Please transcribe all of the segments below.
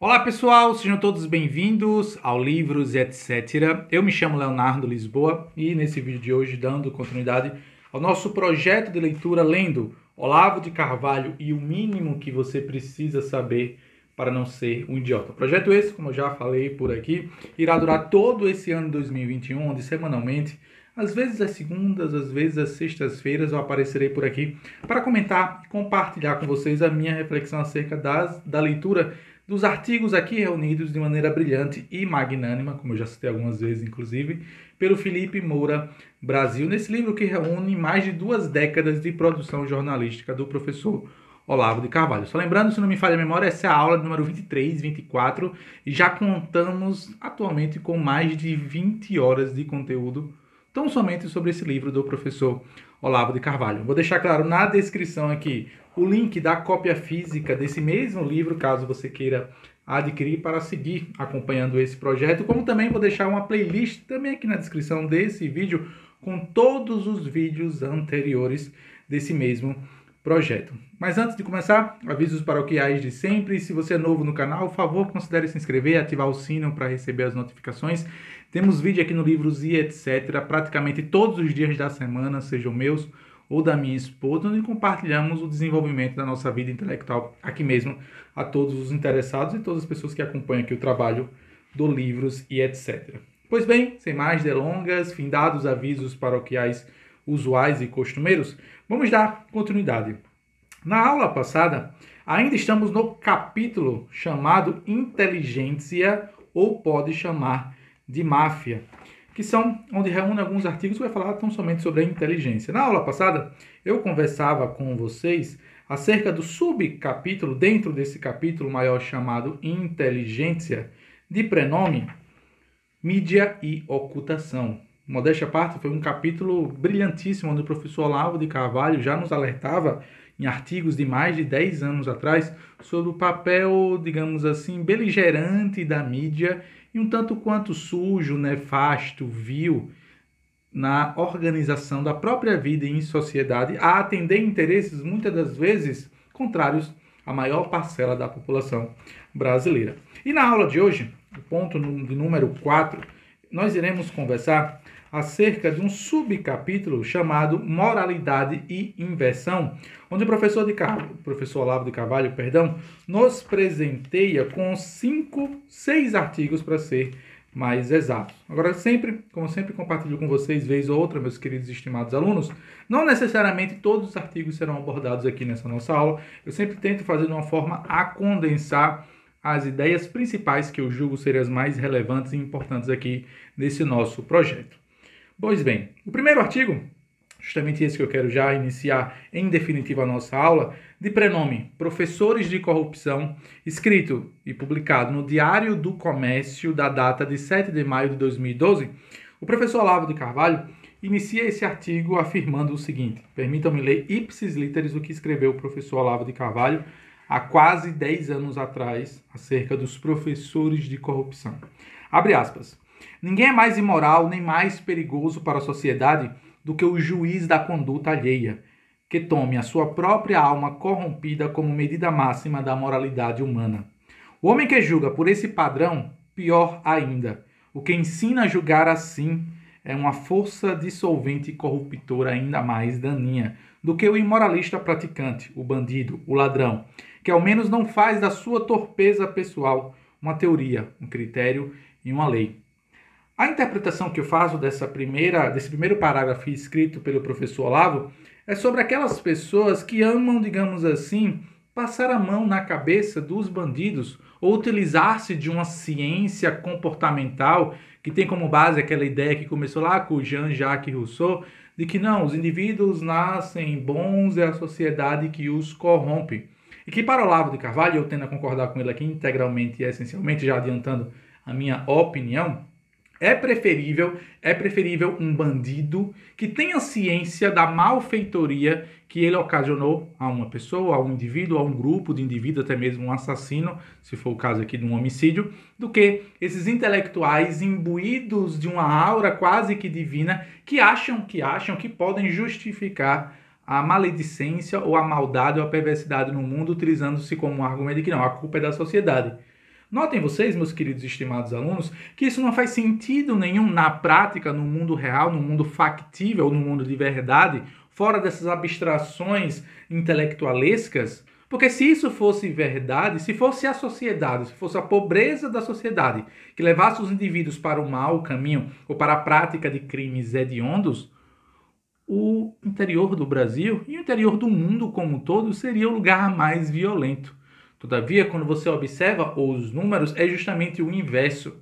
Olá pessoal, sejam todos bem-vindos ao Livros Etc. Eu me chamo Leonardo Lisboa e nesse vídeo de hoje dando continuidade ao nosso projeto de leitura lendo Olavo de Carvalho e o mínimo que você precisa saber para não ser um idiota. O projeto esse, como eu já falei por aqui, irá durar todo esse ano 2021, onde semanalmente às vezes às segundas, às vezes às sextas-feiras eu aparecerei por aqui para comentar e compartilhar com vocês a minha reflexão acerca das, da leitura dos artigos aqui reunidos de maneira brilhante e magnânima, como eu já citei algumas vezes, inclusive, pelo Felipe Moura Brasil, nesse livro que reúne mais de duas décadas de produção jornalística do professor Olavo de Carvalho. Só lembrando, se não me falha a memória, essa é a aula número 23, 24, e já contamos atualmente com mais de 20 horas de conteúdo tão somente sobre esse livro do professor Olavo de Carvalho. Vou deixar claro na descrição aqui o link da cópia física desse mesmo livro, caso você queira adquirir para seguir acompanhando esse projeto, como também vou deixar uma playlist também aqui na descrição desse vídeo com todos os vídeos anteriores desse mesmo projeto. Mas antes de começar, avisos para o que de sempre. Se você é novo no canal, por favor, considere se inscrever e ativar o sino para receber as notificações. Temos vídeo aqui no Livros e etc. praticamente todos os dias da semana, sejam meus ou da minha esposa, onde compartilhamos o desenvolvimento da nossa vida intelectual aqui mesmo a todos os interessados e todas as pessoas que acompanham aqui o trabalho do Livros e etc. Pois bem, sem mais delongas, findados avisos paroquiais usuais e costumeiros, vamos dar continuidade. Na aula passada, ainda estamos no capítulo chamado Inteligência ou pode chamar de máfia que são onde reúne alguns artigos que vai falar tão somente sobre a inteligência. Na aula passada, eu conversava com vocês acerca do subcapítulo, dentro desse capítulo maior chamado Inteligência, de prenome Mídia e Ocultação. Modéstia à parte, foi um capítulo brilhantíssimo onde o professor Olavo de Carvalho já nos alertava em artigos de mais de 10 anos atrás sobre o papel, digamos assim, beligerante da mídia um tanto quanto sujo, nefasto, vil na organização da própria vida em sociedade, a atender interesses muitas das vezes contrários à maior parcela da população brasileira. E na aula de hoje, o ponto de número 4, nós iremos conversar acerca de um subcapítulo chamado Moralidade e Inversão, onde o professor, de Car... professor Olavo de Carvalho perdão, nos presenteia com cinco, seis artigos para ser mais exatos. Agora, sempre, como sempre compartilho com vocês, vez ou outra, meus queridos e estimados alunos, não necessariamente todos os artigos serão abordados aqui nessa nossa aula. Eu sempre tento fazer de uma forma a condensar as ideias principais que eu julgo serem as mais relevantes e importantes aqui nesse nosso projeto. Pois bem, o primeiro artigo, justamente esse que eu quero já iniciar em definitiva a nossa aula, de prenome Professores de Corrupção, escrito e publicado no Diário do Comércio da data de 7 de maio de 2012, o professor Olavo de Carvalho inicia esse artigo afirmando o seguinte: permitam-me ler ipsis literis o que escreveu o professor Olavo de Carvalho há quase 10 anos atrás acerca dos professores de corrupção. Abre aspas. Ninguém é mais imoral nem mais perigoso para a sociedade do que o juiz da conduta alheia, que tome a sua própria alma corrompida como medida máxima da moralidade humana. O homem que julga por esse padrão, pior ainda, o que ensina a julgar assim é uma força dissolvente e corruptora ainda mais daninha do que o imoralista praticante, o bandido, o ladrão, que ao menos não faz da sua torpeza pessoal uma teoria, um critério e uma lei. A interpretação que eu faço dessa primeira, desse primeiro parágrafo escrito pelo professor Olavo é sobre aquelas pessoas que amam, digamos assim, passar a mão na cabeça dos bandidos ou utilizar-se de uma ciência comportamental que tem como base aquela ideia que começou lá com Jean-Jacques Rousseau de que não, os indivíduos nascem bons, é a sociedade que os corrompe. E que para Olavo de Carvalho, eu tendo a concordar com ele aqui integralmente e essencialmente, já adiantando a minha opinião, é preferível, é preferível um bandido que tenha ciência da malfeitoria que ele ocasionou a uma pessoa, a um indivíduo, a um grupo de indivíduos, até mesmo um assassino, se for o caso aqui de um homicídio, do que esses intelectuais imbuídos de uma aura quase que divina que acham que acham que podem justificar a maledicência ou a maldade ou a perversidade no mundo utilizando-se como um argumento de que não, a culpa é da sociedade. Notem vocês, meus queridos e estimados alunos, que isso não faz sentido nenhum na prática, no mundo real, no mundo factível, no mundo de verdade, fora dessas abstrações intelectualescas. Porque se isso fosse verdade, se fosse a sociedade, se fosse a pobreza da sociedade que levasse os indivíduos para o mau caminho ou para a prática de crimes hediondos, o interior do Brasil e o interior do mundo como um todo seria o lugar mais violento. Todavia, quando você observa os números, é justamente o inverso.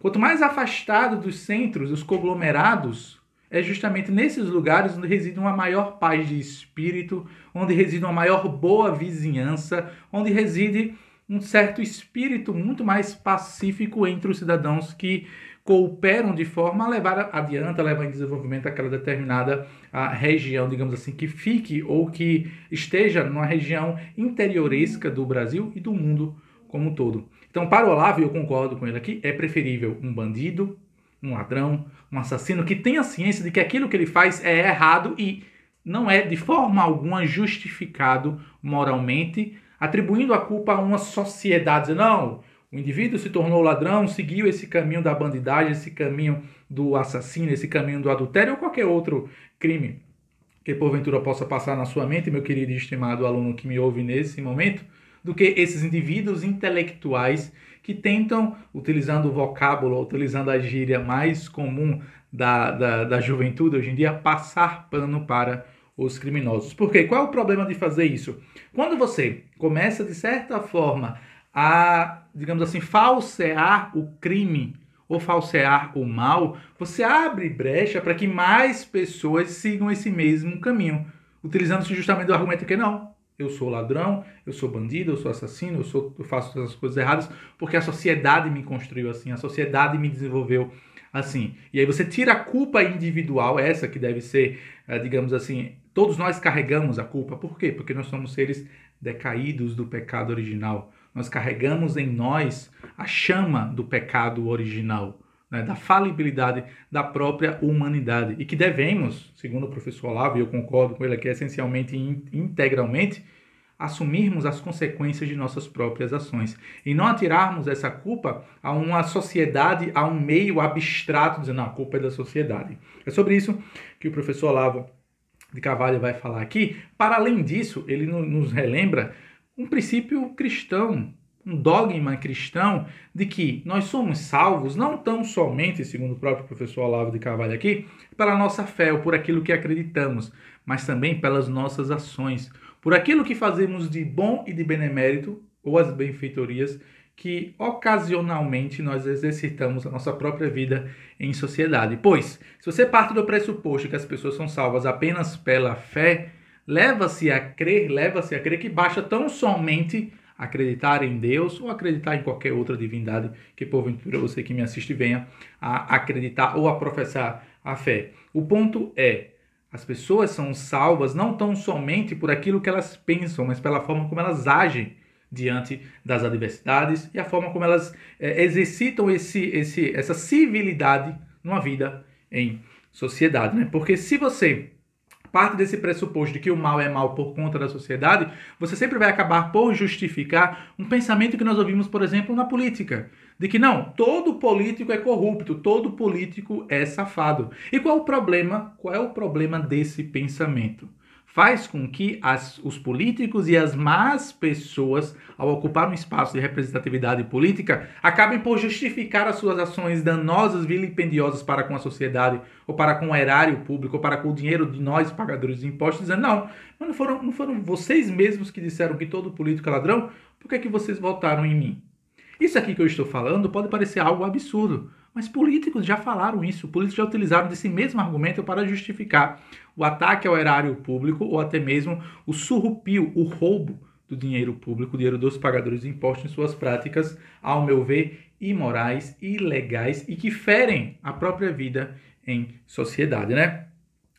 Quanto mais afastado dos centros, dos conglomerados, é justamente nesses lugares onde reside uma maior paz de espírito, onde reside uma maior boa vizinhança, onde reside um certo espírito muito mais pacífico entre os cidadãos que cooperam de forma a levar adiante, a levar em desenvolvimento aquela determinada a região, digamos assim, que fique ou que esteja numa região interioresca do Brasil e do mundo como um todo. Então, para o Olavo, eu concordo com ele aqui, é preferível um bandido, um ladrão, um assassino que tenha ciência de que aquilo que ele faz é errado e não é de forma alguma justificado moralmente, atribuindo a culpa a uma sociedade. Não, o indivíduo se tornou ladrão, seguiu esse caminho da bandidagem, esse caminho do assassino, esse caminho do adultério ou qualquer outro crime que porventura possa passar na sua mente, meu querido e estimado aluno que me ouve nesse momento, do que esses indivíduos intelectuais que tentam, utilizando o vocábulo, utilizando a gíria mais comum da, da, da juventude hoje em dia, passar pano para os criminosos. Porque qual é o problema de fazer isso? Quando você começa, de certa forma, a, digamos assim, falsear o crime ou falsear o mal, você abre brecha para que mais pessoas sigam esse mesmo caminho, utilizando-se justamente do argumento que não, eu sou ladrão, eu sou bandido, eu sou assassino, eu, sou, eu faço essas coisas erradas porque a sociedade me construiu assim, a sociedade me desenvolveu assim. E aí você tira a culpa individual, essa que deve ser, eh, digamos assim, todos nós carregamos a culpa. Por quê? Porque nós somos seres decaídos do pecado original nós carregamos em nós a chama do pecado original, né, da falibilidade da própria humanidade e que devemos, segundo o professor Olavo, e eu concordo com ele aqui essencialmente e integralmente, assumirmos as consequências de nossas próprias ações e não atirarmos essa culpa a uma sociedade, a um meio abstrato, dizendo a culpa é da sociedade. É sobre isso que o professor Olavo de Cavalli vai falar aqui. Para além disso, ele nos relembra um princípio cristão, um dogma cristão de que nós somos salvos não tão somente, segundo o próprio professor Olavo de Carvalho aqui, pela nossa fé ou por aquilo que acreditamos, mas também pelas nossas ações, por aquilo que fazemos de bom e de benemérito ou as benfeitorias que ocasionalmente nós exercitamos a nossa própria vida em sociedade. Pois, se você parte do pressuposto que as pessoas são salvas apenas pela fé, leva-se a crer, leva-se a crer que basta tão somente acreditar em Deus ou acreditar em qualquer outra divindade que porventura você que me assiste venha a acreditar ou a professar a fé. O ponto é, as pessoas são salvas não tão somente por aquilo que elas pensam, mas pela forma como elas agem diante das adversidades e a forma como elas é, exercitam esse, esse, essa civilidade numa vida em sociedade. Né? Porque se você parte desse pressuposto de que o mal é mal por conta da sociedade, você sempre vai acabar por justificar um pensamento que nós ouvimos, por exemplo, na política. De que não, todo político é corrupto, todo político é safado. E qual é o problema? Qual é o problema desse pensamento? faz com que as, os políticos e as más pessoas, ao ocupar um espaço de representatividade política, acabem por justificar as suas ações danosas, vilipendiosas para com a sociedade, ou para com o erário público, ou para com o dinheiro de nós, pagadores de impostos, dizendo, não, mas não foram, não foram vocês mesmos que disseram que todo político é ladrão? Por que, é que vocês votaram em mim? Isso aqui que eu estou falando pode parecer algo absurdo, mas políticos já falaram isso, políticos já utilizaram desse mesmo argumento para justificar o ataque ao erário público ou até mesmo o surrupio, o roubo do dinheiro público, o dinheiro dos pagadores de impostos em suas práticas, ao meu ver, imorais, ilegais e que ferem a própria vida em sociedade, né?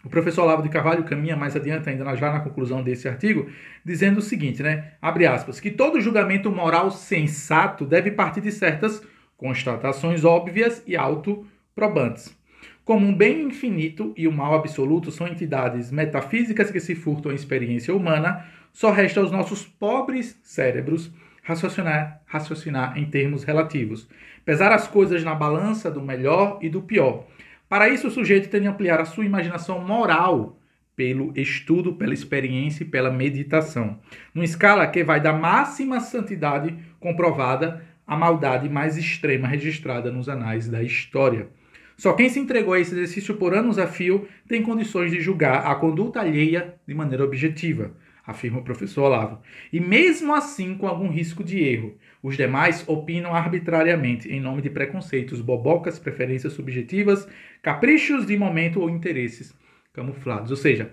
O professor Olavo de Carvalho caminha mais adiante ainda já na conclusão desse artigo, dizendo o seguinte, né? Abre aspas, que todo julgamento moral sensato deve partir de certas constatações óbvias e autoprobantes. Como um bem infinito e o um mal absoluto são entidades metafísicas que se furtam à experiência humana, só resta aos nossos pobres cérebros raciocinar, raciocinar em termos relativos, pesar as coisas na balança do melhor e do pior. Para isso, o sujeito tem de ampliar a sua imaginação moral pelo estudo, pela experiência e pela meditação, numa escala que vai da máxima santidade comprovada a maldade mais extrema registrada nos anais da história. Só quem se entregou a esse exercício por anos a fio tem condições de julgar a conduta alheia de maneira objetiva, afirma o professor Olavo. E mesmo assim, com algum risco de erro, os demais opinam arbitrariamente em nome de preconceitos, bobocas, preferências subjetivas, caprichos de momento ou interesses camuflados. Ou seja,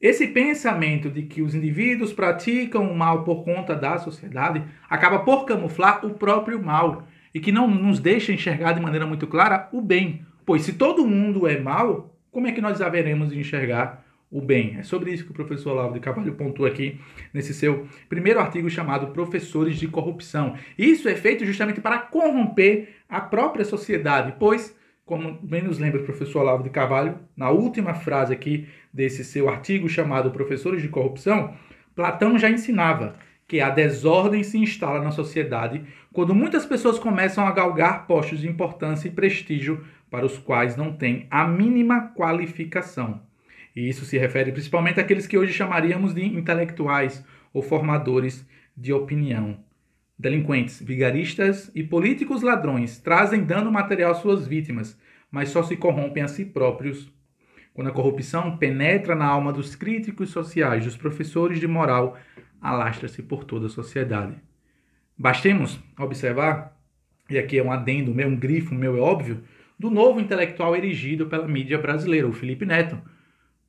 esse pensamento de que os indivíduos praticam o mal por conta da sociedade acaba por camuflar o próprio mal e que não nos deixa enxergar de maneira muito clara o bem. Pois se todo mundo é mal, como é que nós haveremos de enxergar o bem? É sobre isso que o professor Olavo de Carvalho pontua aqui nesse seu primeiro artigo chamado Professores de Corrupção. Isso é feito justamente para corromper a própria sociedade, pois como bem nos lembra o professor Olavo de Carvalho, na última frase aqui desse seu artigo chamado Professores de Corrupção, Platão já ensinava que a desordem se instala na sociedade quando muitas pessoas começam a galgar postos de importância e prestígio para os quais não têm a mínima qualificação. E isso se refere principalmente àqueles que hoje chamaríamos de intelectuais ou formadores de opinião. Delinquentes, vigaristas e políticos ladrões trazem dano material às suas vítimas, mas só se corrompem a si próprios. Quando a corrupção penetra na alma dos críticos sociais, dos professores de moral, alastra-se por toda a sociedade. Bastemos observar, e aqui é um adendo meu, um grifo meu, é óbvio, do novo intelectual erigido pela mídia brasileira, o Felipe Neto,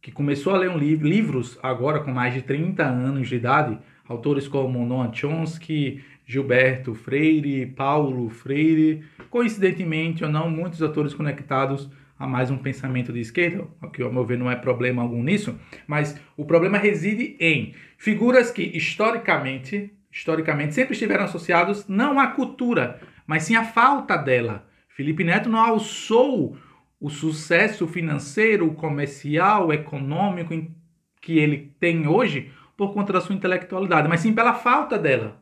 que começou a ler um li livros agora com mais de 30 anos de idade, autores como Noam Chomsky, Gilberto Freire, Paulo Freire, coincidentemente ou não, muitos atores conectados a mais um pensamento de esquerda, o que ao meu ver não é problema algum nisso, mas o problema reside em figuras que historicamente, historicamente sempre estiveram associados não à cultura, mas sim à falta dela. Felipe Neto não alçou o sucesso financeiro, comercial, econômico que ele tem hoje por conta da sua intelectualidade, mas sim pela falta dela.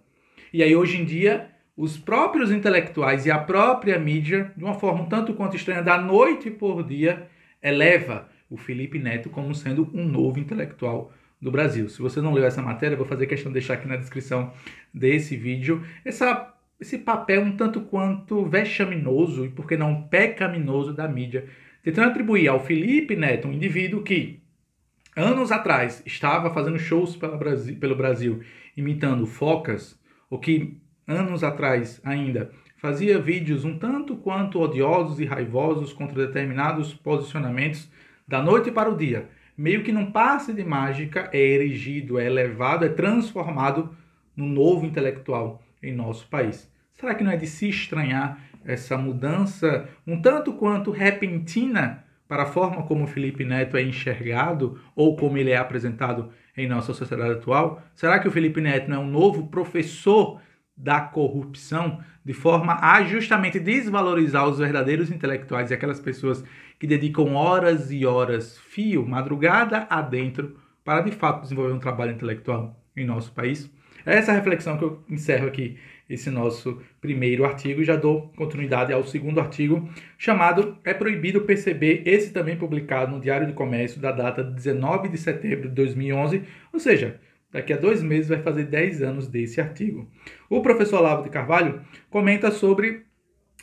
E aí hoje em dia os próprios intelectuais e a própria mídia, de uma forma tanto quanto estranha, da noite por dia, eleva o Felipe Neto como sendo um novo intelectual do Brasil. Se você não leu essa matéria, vou fazer questão de deixar aqui na descrição desse vídeo essa, esse papel um tanto quanto vexaminoso e, por que não, pecaminoso da mídia, tentando atribuir ao Felipe Neto, um indivíduo que, anos atrás, estava fazendo shows pelo Brasil imitando focas, o que anos atrás ainda fazia vídeos um tanto quanto odiosos e raivosos contra determinados posicionamentos da noite para o dia, meio que num passe de mágica, é erigido, é elevado, é transformado no novo intelectual em nosso país. Será que não é de se estranhar essa mudança um tanto quanto repentina para a forma como Felipe Neto é enxergado ou como ele é apresentado em nossa sociedade atual? Será que o Felipe Neto não é um novo professor da corrupção de forma a justamente desvalorizar os verdadeiros intelectuais e aquelas pessoas que dedicam horas e horas, fio, madrugada adentro, para de fato desenvolver um trabalho intelectual em nosso país? É essa reflexão que eu encerro aqui esse nosso primeiro artigo e já dou continuidade ao segundo artigo, chamado É Proibido Perceber, esse também publicado no Diário de Comércio da data de 19 de setembro de 2011, ou seja, Daqui a dois meses vai fazer 10 anos desse artigo. O professor Lavo de Carvalho comenta sobre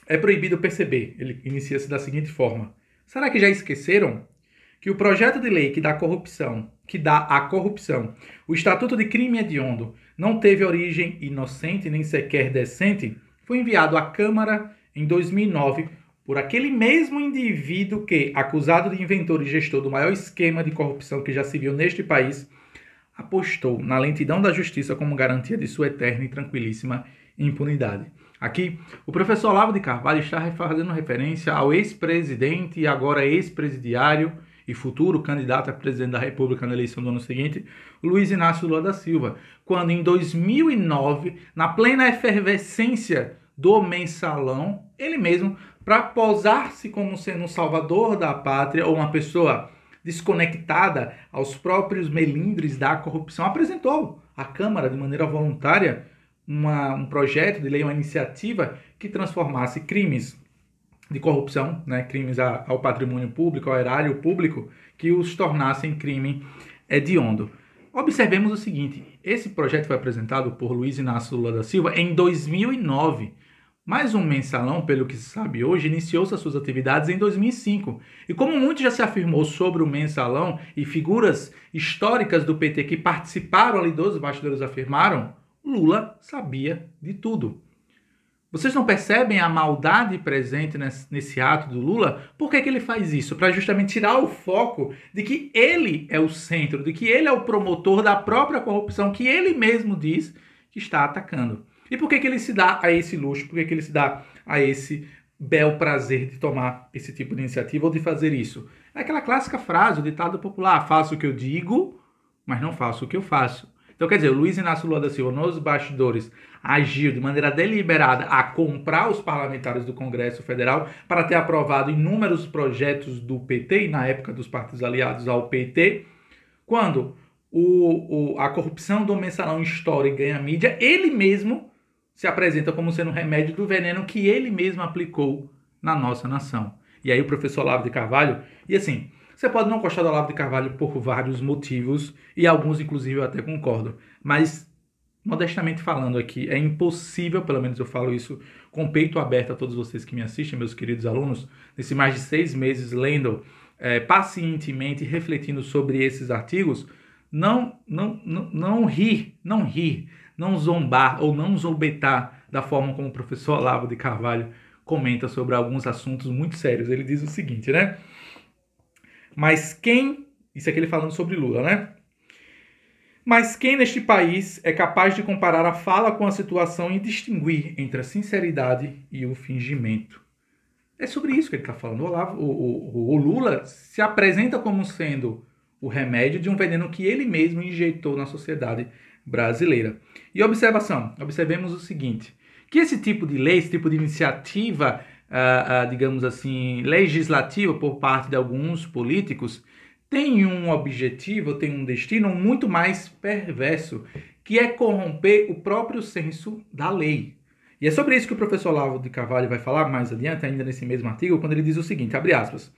É Proibido Perceber. Ele inicia-se da seguinte forma: Será que já esqueceram que o projeto de lei que dá corrupção, que dá à corrupção, o Estatuto de Crime Hediondo, não teve origem inocente nem sequer decente, foi enviado à Câmara em 2009 por aquele mesmo indivíduo que, acusado de inventor e gestor do maior esquema de corrupção que já se viu neste país, apostou na lentidão da justiça como garantia de sua eterna e tranquilíssima impunidade. Aqui, o professor Olavo de Carvalho está fazendo referência ao ex-presidente e agora ex-presidiário e futuro candidato a presidente da República na eleição do ano seguinte, Luiz Inácio Lula da Silva, quando em 2009, na plena efervescência do mensalão, ele mesmo, para posar-se como sendo um salvador da pátria ou uma pessoa desconectada aos próprios melindres da corrupção, apresentou à Câmara de maneira voluntária uma, um projeto de lei, uma iniciativa que transformasse crimes de corrupção, né, crimes a, ao patrimônio público, ao erário público, que os tornassem crime hediondo. Observemos o seguinte: esse projeto foi apresentado por Luiz Inácio Lula da Silva em 2009, mas um mensalão, pelo que se sabe hoje, iniciou suas atividades em 2005. E como muito já se afirmou sobre o mensalão e figuras históricas do PT que participaram ali dos bastidores afirmaram, Lula sabia de tudo. Vocês não percebem a maldade presente nesse, ato do Lula? Por que, que ele faz isso? Para justamente tirar o foco de que ele é o centro, de que ele é o promotor da própria corrupção que ele mesmo diz que está atacando. E por que, que ele se dá a esse luxo? Por que, que ele se dá a esse bel prazer de tomar esse tipo de iniciativa ou de fazer isso? É aquela clássica frase, o ditado popular: faço o que eu digo, mas não faço o que eu faço. Então, quer dizer, o Luiz Inácio Lula da Silva, nos bastidores, agiu de maneira deliberada a comprar os parlamentares do Congresso Federal para ter aprovado inúmeros projetos do PT e, na época, dos partidos aliados ao PT, quando o, o, a corrupção do mensalão estoura e ganha mídia, ele mesmo se apresenta como sendo um remédio do veneno que ele mesmo aplicou na nossa nação. E aí o professor Lavo de Carvalho, e assim, você pode não gostar do Olavo de Carvalho por vários motivos, e alguns, inclusive, eu até concordo. Mas, modestamente falando aqui, é impossível, pelo menos eu falo isso com peito aberto a todos vocês que me assistem, meus queridos alunos, nesse mais de seis meses lendo é, pacientemente, refletindo sobre esses artigos, não, não, não, não rir, não rir, não zombar ou não zombetar da forma como o professor Olavo de Carvalho comenta sobre alguns assuntos muito sérios. Ele diz o seguinte, né? Mas quem, isso aqui ele falando sobre Lula, né? Mas quem neste país é capaz de comparar a fala com a situação e distinguir entre a sinceridade e o fingimento? É sobre isso que ele está falando. O, Olavo, o, o, o, Lula se apresenta como sendo o remédio de um veneno que ele mesmo injetou na sociedade brasileira. E observação, observemos o seguinte, que esse tipo de lei, esse tipo de iniciativa digamos assim, legislativa por parte de alguns políticos tem um objetivo, tem um destino muito mais perverso, que é corromper o próprio senso da lei. E é sobre isso que o professor Lavo de Carvalho vai falar mais adiante, ainda nesse mesmo artigo, quando ele diz o seguinte, abre aspas.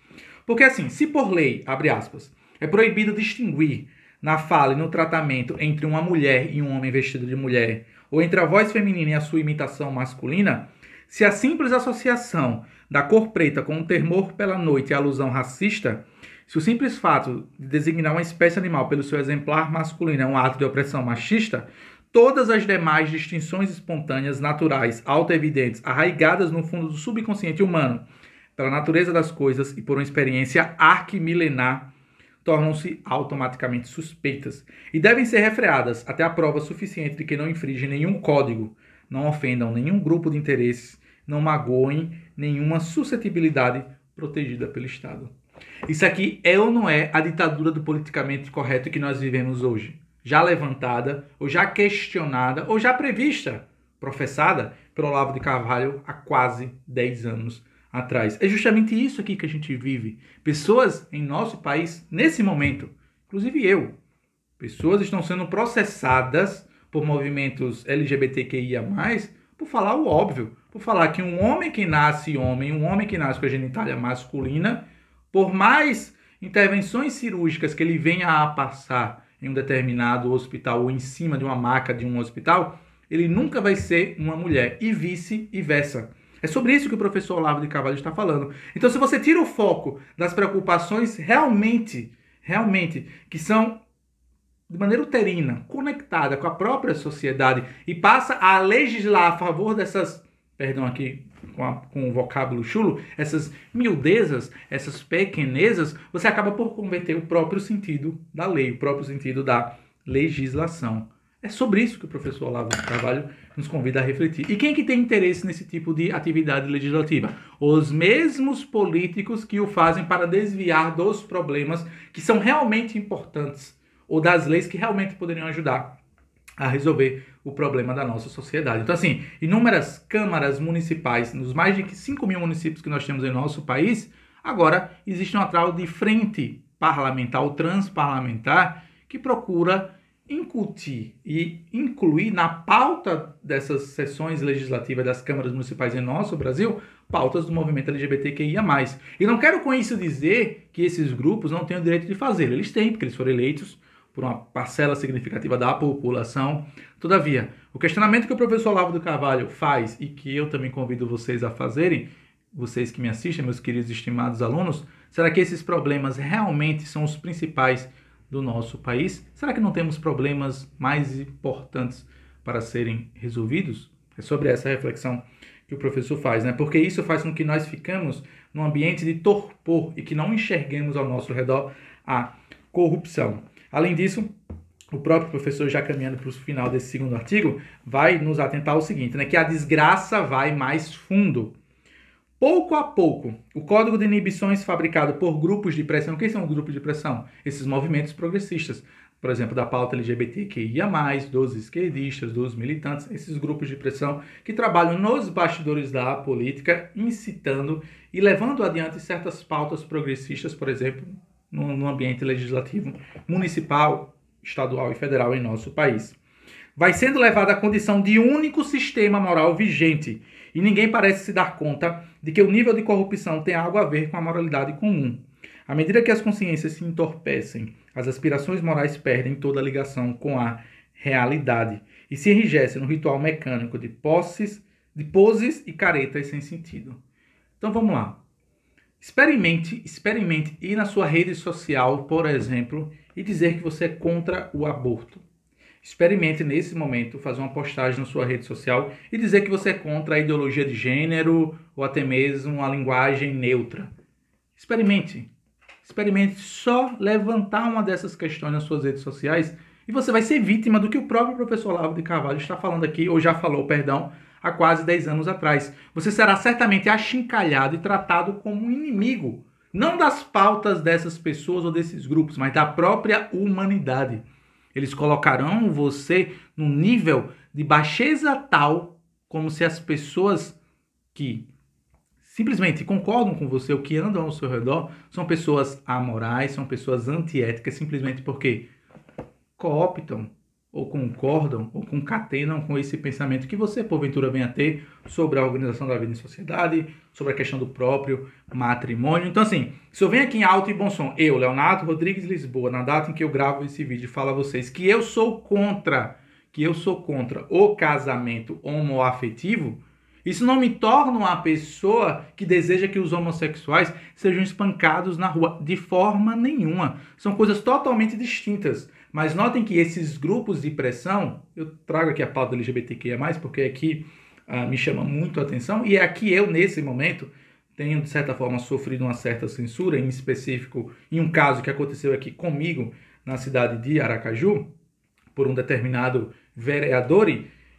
Porque assim, se por lei, abre aspas, é proibido distinguir na fala e no tratamento entre uma mulher e um homem vestido de mulher, ou entre a voz feminina e a sua imitação masculina, se a simples associação da cor preta com o temor pela noite é alusão racista, se o simples fato de designar uma espécie animal pelo seu exemplar masculino é um ato de opressão machista, todas as demais distinções espontâneas, naturais, autoevidentes, arraigadas no fundo do subconsciente humano, pela natureza das coisas e por uma experiência arquimilenar, tornam-se automaticamente suspeitas e devem ser refreadas até a prova suficiente de que não infringe nenhum código, não ofendam nenhum grupo de interesses, não magoem nenhuma suscetibilidade protegida pelo Estado. Isso aqui é ou não é a ditadura do politicamente correto que nós vivemos hoje? Já levantada, ou já questionada, ou já prevista, professada pelo Olavo de Carvalho há quase 10 anos atrás. É justamente isso aqui que a gente vive. Pessoas em nosso país, nesse momento, inclusive eu, pessoas estão sendo processadas por movimentos LGBTQIA, por falar o óbvio, por falar que um homem que nasce homem, um homem que nasce com a genitália masculina, por mais intervenções cirúrgicas que ele venha a passar em um determinado hospital ou em cima de uma maca de um hospital, ele nunca vai ser uma mulher, e vice-versa. É sobre isso que o professor Olavo de Carvalho está falando. Então, se você tira o foco das preocupações realmente, realmente, que são de maneira uterina, conectada com a própria sociedade e passa a legislar a favor dessas, perdão aqui com, a, com o vocábulo chulo, essas miudezas, essas pequenezas, você acaba por converter o próprio sentido da lei, o próprio sentido da legislação. É sobre isso que o professor Olavo de Carvalho nos convida a refletir. E quem é que tem interesse nesse tipo de atividade legislativa? Os mesmos políticos que o fazem para desviar dos problemas que são realmente importantes ou das leis que realmente poderiam ajudar a resolver o problema da nossa sociedade. Então, assim, inúmeras câmaras municipais, nos mais de 5 mil municípios que nós temos em nosso país, agora existe uma tal de frente parlamentar ou transparlamentar que procura incutir e incluir na pauta dessas sessões legislativas das câmaras municipais em nosso Brasil pautas do movimento LGBTQIA+. E não quero com isso dizer que esses grupos não têm o direito de fazer. Eles têm, porque eles foram eleitos por uma parcela significativa da população. Todavia, o questionamento que o professor Olavo do Carvalho faz e que eu também convido vocês a fazerem, vocês que me assistem, meus queridos e estimados alunos, será que esses problemas realmente são os principais do nosso país? Será que não temos problemas mais importantes para serem resolvidos? É sobre essa reflexão que o professor faz, né? Porque isso faz com que nós ficamos num ambiente de torpor e que não enxerguemos ao nosso redor a corrupção. Além disso, o próprio professor, já caminhando para o final desse segundo artigo, vai nos atentar ao seguinte, né, que a desgraça vai mais fundo. Pouco a pouco, o código de inibições fabricado por grupos de pressão, quem são grupos de pressão? Esses movimentos progressistas, por exemplo, da pauta LGBTQIA+, dos esquerdistas, dos militantes, esses grupos de pressão que trabalham nos bastidores da política, incitando e levando adiante certas pautas progressistas, por exemplo, no, no ambiente legislativo municipal, estadual e federal em nosso país. Vai sendo levada à condição de único sistema moral vigente, e ninguém parece se dar conta de que o nível de corrupção tem algo a ver com a moralidade comum. À medida que as consciências se entorpecem, as aspirações morais perdem toda ligação com a realidade e se enrijecem no ritual mecânico de posses, de poses e caretas sem sentido. Então vamos lá. Experimente, experimente ir na sua rede social, por exemplo, e dizer que você é contra o aborto. Experimente nesse momento fazer uma postagem na sua rede social e dizer que você é contra a ideologia de gênero ou até mesmo a linguagem neutra. Experimente. Experimente só levantar uma dessas questões nas suas redes sociais e você vai ser vítima do que o próprio professor Lavo de Carvalho está falando aqui, ou já falou, perdão, há quase 10 anos atrás. Você será certamente achincalhado e tratado como um inimigo, não das pautas dessas pessoas ou desses grupos, mas da própria humanidade. Eles colocarão você num nível de baixeza tal como se as pessoas que simplesmente concordam com você, o que andam ao seu redor, são pessoas amorais, são pessoas antiéticas, simplesmente porque cooptam ou concordam ou concatenam com esse pensamento que você porventura venha ter sobre a organização da vida em sociedade, sobre a questão do próprio matrimônio. Então assim, se eu venho aqui em alto e bom som, eu, Leonardo Rodrigues Lisboa, na data em que eu gravo esse vídeo, falo a vocês que eu sou contra, que eu sou contra o casamento homoafetivo, isso não me torna uma pessoa que deseja que os homossexuais sejam espancados na rua de forma nenhuma. São coisas totalmente distintas. Mas notem que esses grupos de pressão, eu trago aqui a pauta LGBTQIA, porque aqui é ah, me chama muito a atenção, e aqui é eu, nesse momento, tenho, de certa forma, sofrido uma certa censura, em específico, em um caso que aconteceu aqui comigo, na cidade de Aracaju, por um determinado vereador.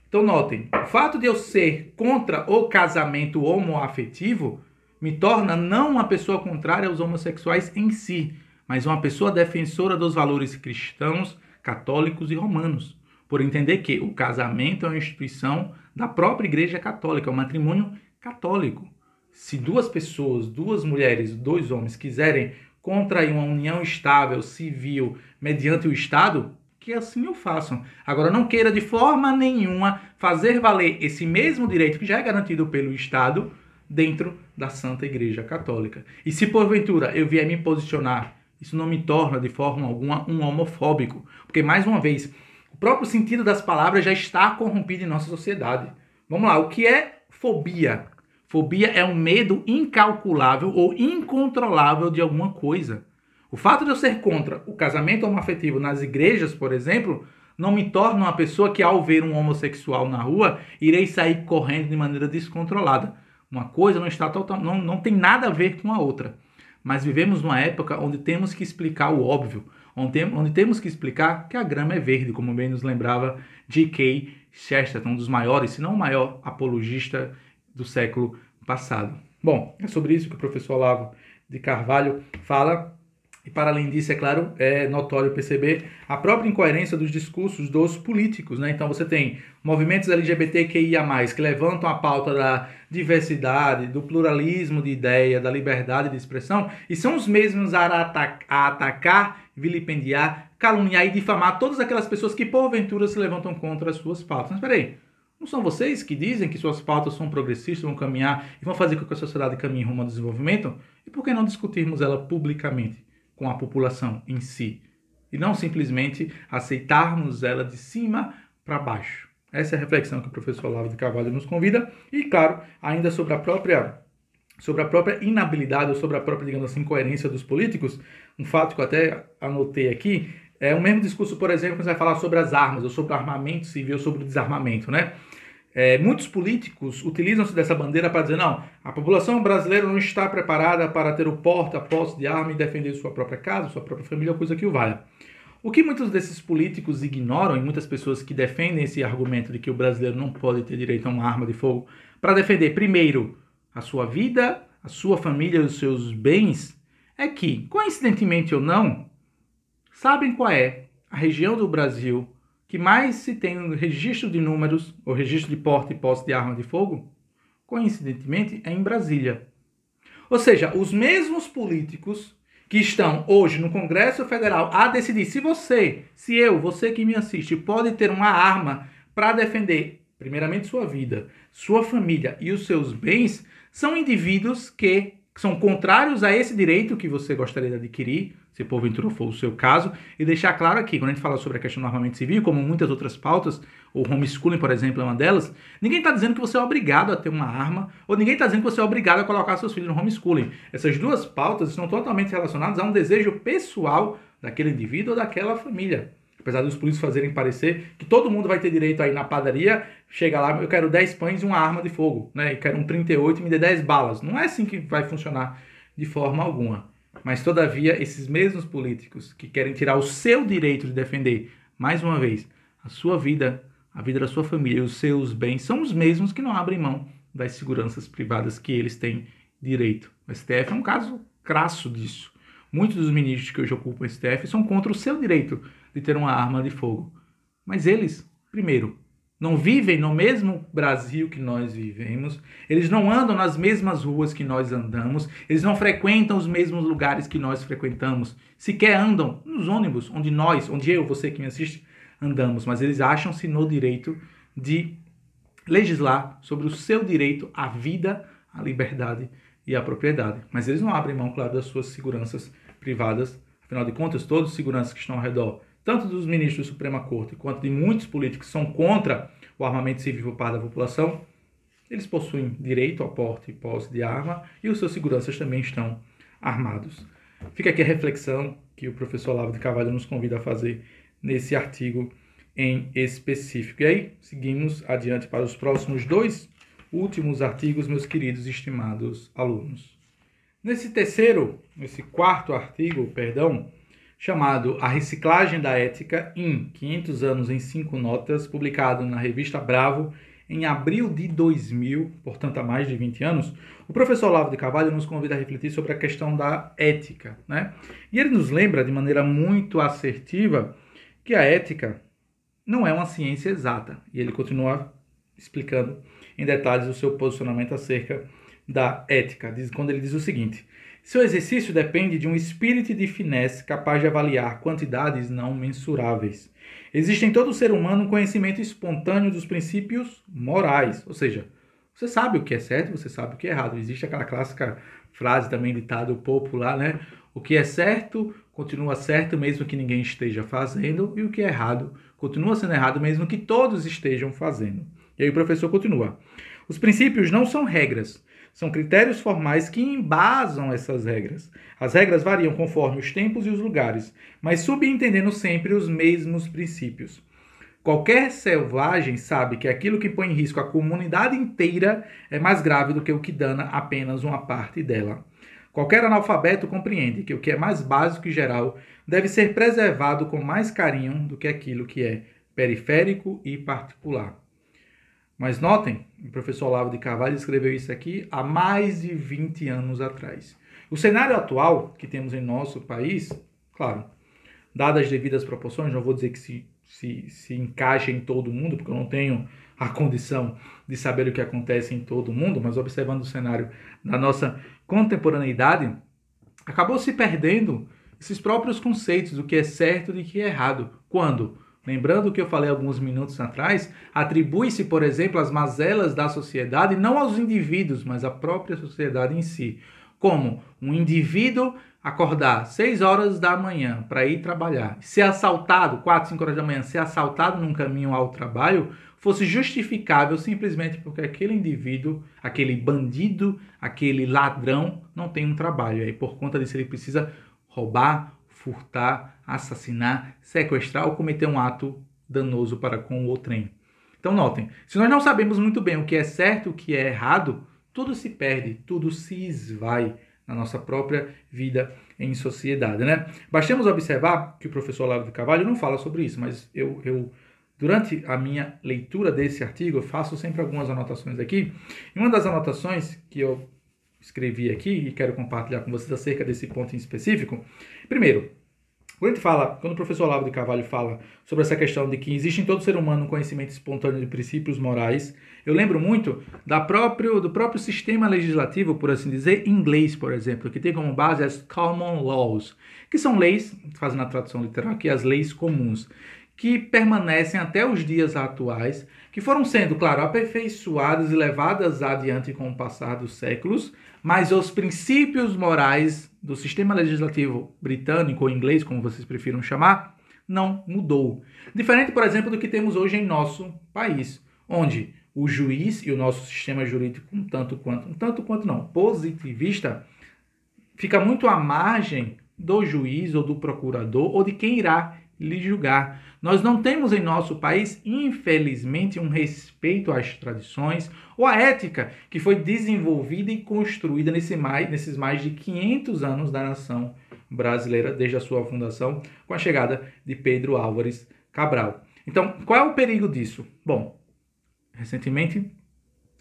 Então, notem, o fato de eu ser contra o casamento homoafetivo me torna não uma pessoa contrária aos homossexuais em si, mas uma pessoa defensora dos valores cristãos, católicos e romanos, por entender que o casamento é uma instituição da própria Igreja Católica, é um matrimônio católico. Se duas pessoas, duas mulheres, dois homens quiserem contrair uma união estável, civil, mediante o Estado, que assim eu façam. Agora, não queira de forma nenhuma fazer valer esse mesmo direito que já é garantido pelo Estado dentro da Santa Igreja Católica. E se porventura eu vier me posicionar isso não me torna de forma alguma um homofóbico, porque mais uma vez, o próprio sentido das palavras já está corrompido em nossa sociedade. Vamos lá, o que é fobia? Fobia é um medo incalculável ou incontrolável de alguma coisa. O fato de eu ser contra o casamento homoafetivo nas igrejas, por exemplo, não me torna uma pessoa que, ao ver um homossexual na rua, irei sair correndo de maneira descontrolada. Uma coisa não está total, não, não tem nada a ver com a outra. Mas vivemos numa época onde temos que explicar o óbvio, onde temos que explicar que a grama é verde, como bem nos lembrava J.K. Chesterton, um dos maiores, se não o maior apologista do século passado. Bom, é sobre isso que o professor Olavo de Carvalho fala e para além disso, é claro, é notório perceber a própria incoerência dos discursos dos políticos. Né? Então você tem movimentos LGBTQIA, que levantam a pauta da diversidade, do pluralismo de ideia, da liberdade de expressão, e são os mesmos a, ataca a atacar, vilipendiar, caluniar e difamar todas aquelas pessoas que porventura se levantam contra as suas pautas. Mas peraí, não são vocês que dizem que suas pautas são progressistas, vão caminhar e vão fazer com que a sociedade caminhe rumo ao desenvolvimento? E por que não discutirmos ela publicamente? com a população em si e não simplesmente aceitarmos ela de cima para baixo. Essa é a reflexão que o professor Olavo de Carvalho nos convida e, claro, ainda sobre a própria sobre a própria inabilidade ou sobre a própria, digamos assim, incoerência dos políticos, um fato que eu até anotei aqui, é o mesmo discurso, por exemplo, quando você vai falar sobre as armas, ou sobre o armamento civil, ou sobre o desarmamento, né? É, muitos políticos utilizam-se dessa bandeira para dizer: não, a população brasileira não está preparada para ter o porte, a posse de arma e defender sua própria casa, sua própria família, coisa que o valha. O que muitos desses políticos ignoram, e muitas pessoas que defendem esse argumento de que o brasileiro não pode ter direito a uma arma de fogo, para defender, primeiro, a sua vida, a sua família, os seus bens, é que, coincidentemente ou não, sabem qual é a região do Brasil que mais se tem no registro de números, ou registro de porte e posse de arma de fogo, coincidentemente, é em Brasília. Ou seja, os mesmos políticos que estão hoje no Congresso Federal a decidir se você, se eu, você que me assiste, pode ter uma arma para defender, primeiramente, sua vida, sua família e os seus bens, são indivíduos que são contrários a esse direito que você gostaria de adquirir, se porventura for o seu caso, e deixar claro aqui, quando a gente fala sobre a questão do armamento civil, como muitas outras pautas, o homeschooling, por exemplo, é uma delas, ninguém está dizendo que você é obrigado a ter uma arma, ou ninguém está dizendo que você é obrigado a colocar seus filhos no homeschooling. Essas duas pautas estão totalmente relacionadas a um desejo pessoal daquele indivíduo ou daquela família. Apesar dos políticos fazerem parecer que todo mundo vai ter direito aí na padaria, chega lá, eu quero 10 pães e uma arma de fogo, né? Eu quero um 38 e me dê 10 balas. Não é assim que vai funcionar de forma alguma. Mas, todavia, esses mesmos políticos que querem tirar o seu direito de defender, mais uma vez, a sua vida, a vida da sua família, e os seus bens, são os mesmos que não abrem mão das seguranças privadas que eles têm direito. O STF é um caso crasso disso. Muitos dos ministros que hoje ocupam o STF são contra o seu direito de ter uma arma de fogo. Mas eles, primeiro, não vivem no mesmo Brasil que nós vivemos, eles não andam nas mesmas ruas que nós andamos, eles não frequentam os mesmos lugares que nós frequentamos, sequer andam nos ônibus onde nós, onde eu, você que me assiste, andamos, mas eles acham-se no direito de legislar sobre o seu direito à vida, à liberdade e à propriedade. Mas eles não abrem mão, claro, das suas seguranças privadas, afinal de contas, todos os seguranças que estão ao redor tanto dos ministros da Suprema Corte quanto de muitos políticos que são contra o armamento civil para a população, eles possuem direito ao porte e posse de arma e os seus seguranças também estão armados. Fica aqui a reflexão que o professor Lavo de Carvalho nos convida a fazer nesse artigo em específico. E aí, seguimos adiante para os próximos dois últimos artigos, meus queridos e estimados alunos. Nesse terceiro, nesse quarto artigo, perdão, chamado A Reciclagem da Ética em 500 anos em 5 notas, publicado na revista Bravo em abril de 2000, portanto há mais de 20 anos, o professor Olavo de Carvalho nos convida a refletir sobre a questão da ética. Né? E ele nos lembra de maneira muito assertiva que a ética não é uma ciência exata. E ele continua explicando em detalhes o seu posicionamento acerca da ética, quando ele diz o seguinte: seu exercício depende de um espírito de finesse capaz de avaliar quantidades não mensuráveis. Existe em todo ser humano um conhecimento espontâneo dos princípios morais, ou seja, você sabe o que é certo, você sabe o que é errado. Existe aquela clássica frase também ditado popular, né? O que é certo continua certo mesmo que ninguém esteja fazendo, e o que é errado continua sendo errado mesmo que todos estejam fazendo. E aí o professor continua. Os princípios não são regras, são critérios formais que embasam essas regras. As regras variam conforme os tempos e os lugares, mas subentendendo sempre os mesmos princípios. Qualquer selvagem sabe que aquilo que põe em risco a comunidade inteira é mais grave do que o que dana apenas uma parte dela. Qualquer analfabeto compreende que o que é mais básico e geral deve ser preservado com mais carinho do que aquilo que é periférico e particular. Mas notem, o professor Olavo de Carvalho escreveu isso aqui há mais de 20 anos atrás. O cenário atual que temos em nosso país, claro, dadas as devidas proporções, não vou dizer que se, se, se encaixa em todo mundo, porque eu não tenho a condição de saber o que acontece em todo mundo, mas observando o cenário da nossa contemporaneidade, acabou se perdendo esses próprios conceitos do que é certo e do que é errado. Quando? Lembrando o que eu falei alguns minutos atrás, atribui-se, por exemplo, as mazelas da sociedade não aos indivíduos, mas à própria sociedade em si. Como um indivíduo acordar 6 horas da manhã para ir trabalhar, ser assaltado 4, 5 horas da manhã, ser assaltado num caminho ao trabalho, fosse justificável simplesmente porque aquele indivíduo, aquele bandido, aquele ladrão não tem um trabalho. E aí, por conta disso, ele precisa roubar, furtar, assassinar, sequestrar ou cometer um ato danoso para com o outrem. Então notem, se nós não sabemos muito bem o que é certo, o que é errado, tudo se perde, tudo se esvai na nossa própria vida em sociedade, né? Bastemos observar que o professor Lago de Carvalho não fala sobre isso, mas eu, eu durante a minha leitura desse artigo, eu faço sempre algumas anotações aqui. E uma das anotações que eu escrevi aqui e quero compartilhar com vocês acerca desse ponto em específico, primeiro, quando ele fala, quando o professor Olavo de Carvalho fala sobre essa questão de que existe em todo ser humano um conhecimento espontâneo de princípios morais, eu lembro muito da próprio, do próprio sistema legislativo, por assim dizer, inglês, por exemplo, que tem como base as common laws, que são leis, fazendo a tradução literal aqui, as leis comuns, que permanecem até os dias atuais, que foram sendo, claro, aperfeiçoadas e levadas adiante com o passar dos séculos, mas os princípios morais do sistema legislativo britânico ou inglês, como vocês prefiram chamar, não mudou. Diferente, por exemplo, do que temos hoje em nosso país, onde o juiz e o nosso sistema jurídico, um tanto quanto, um tanto quanto não, positivista, fica muito à margem do juiz ou do procurador ou de quem irá lhe julgar. Nós não temos em nosso país, infelizmente, um respeito às tradições ou à ética que foi desenvolvida e construída nesse mais, nesses mais de 500 anos da nação brasileira, desde a sua fundação, com a chegada de Pedro Álvares Cabral. Então, qual é o perigo disso? Bom, recentemente,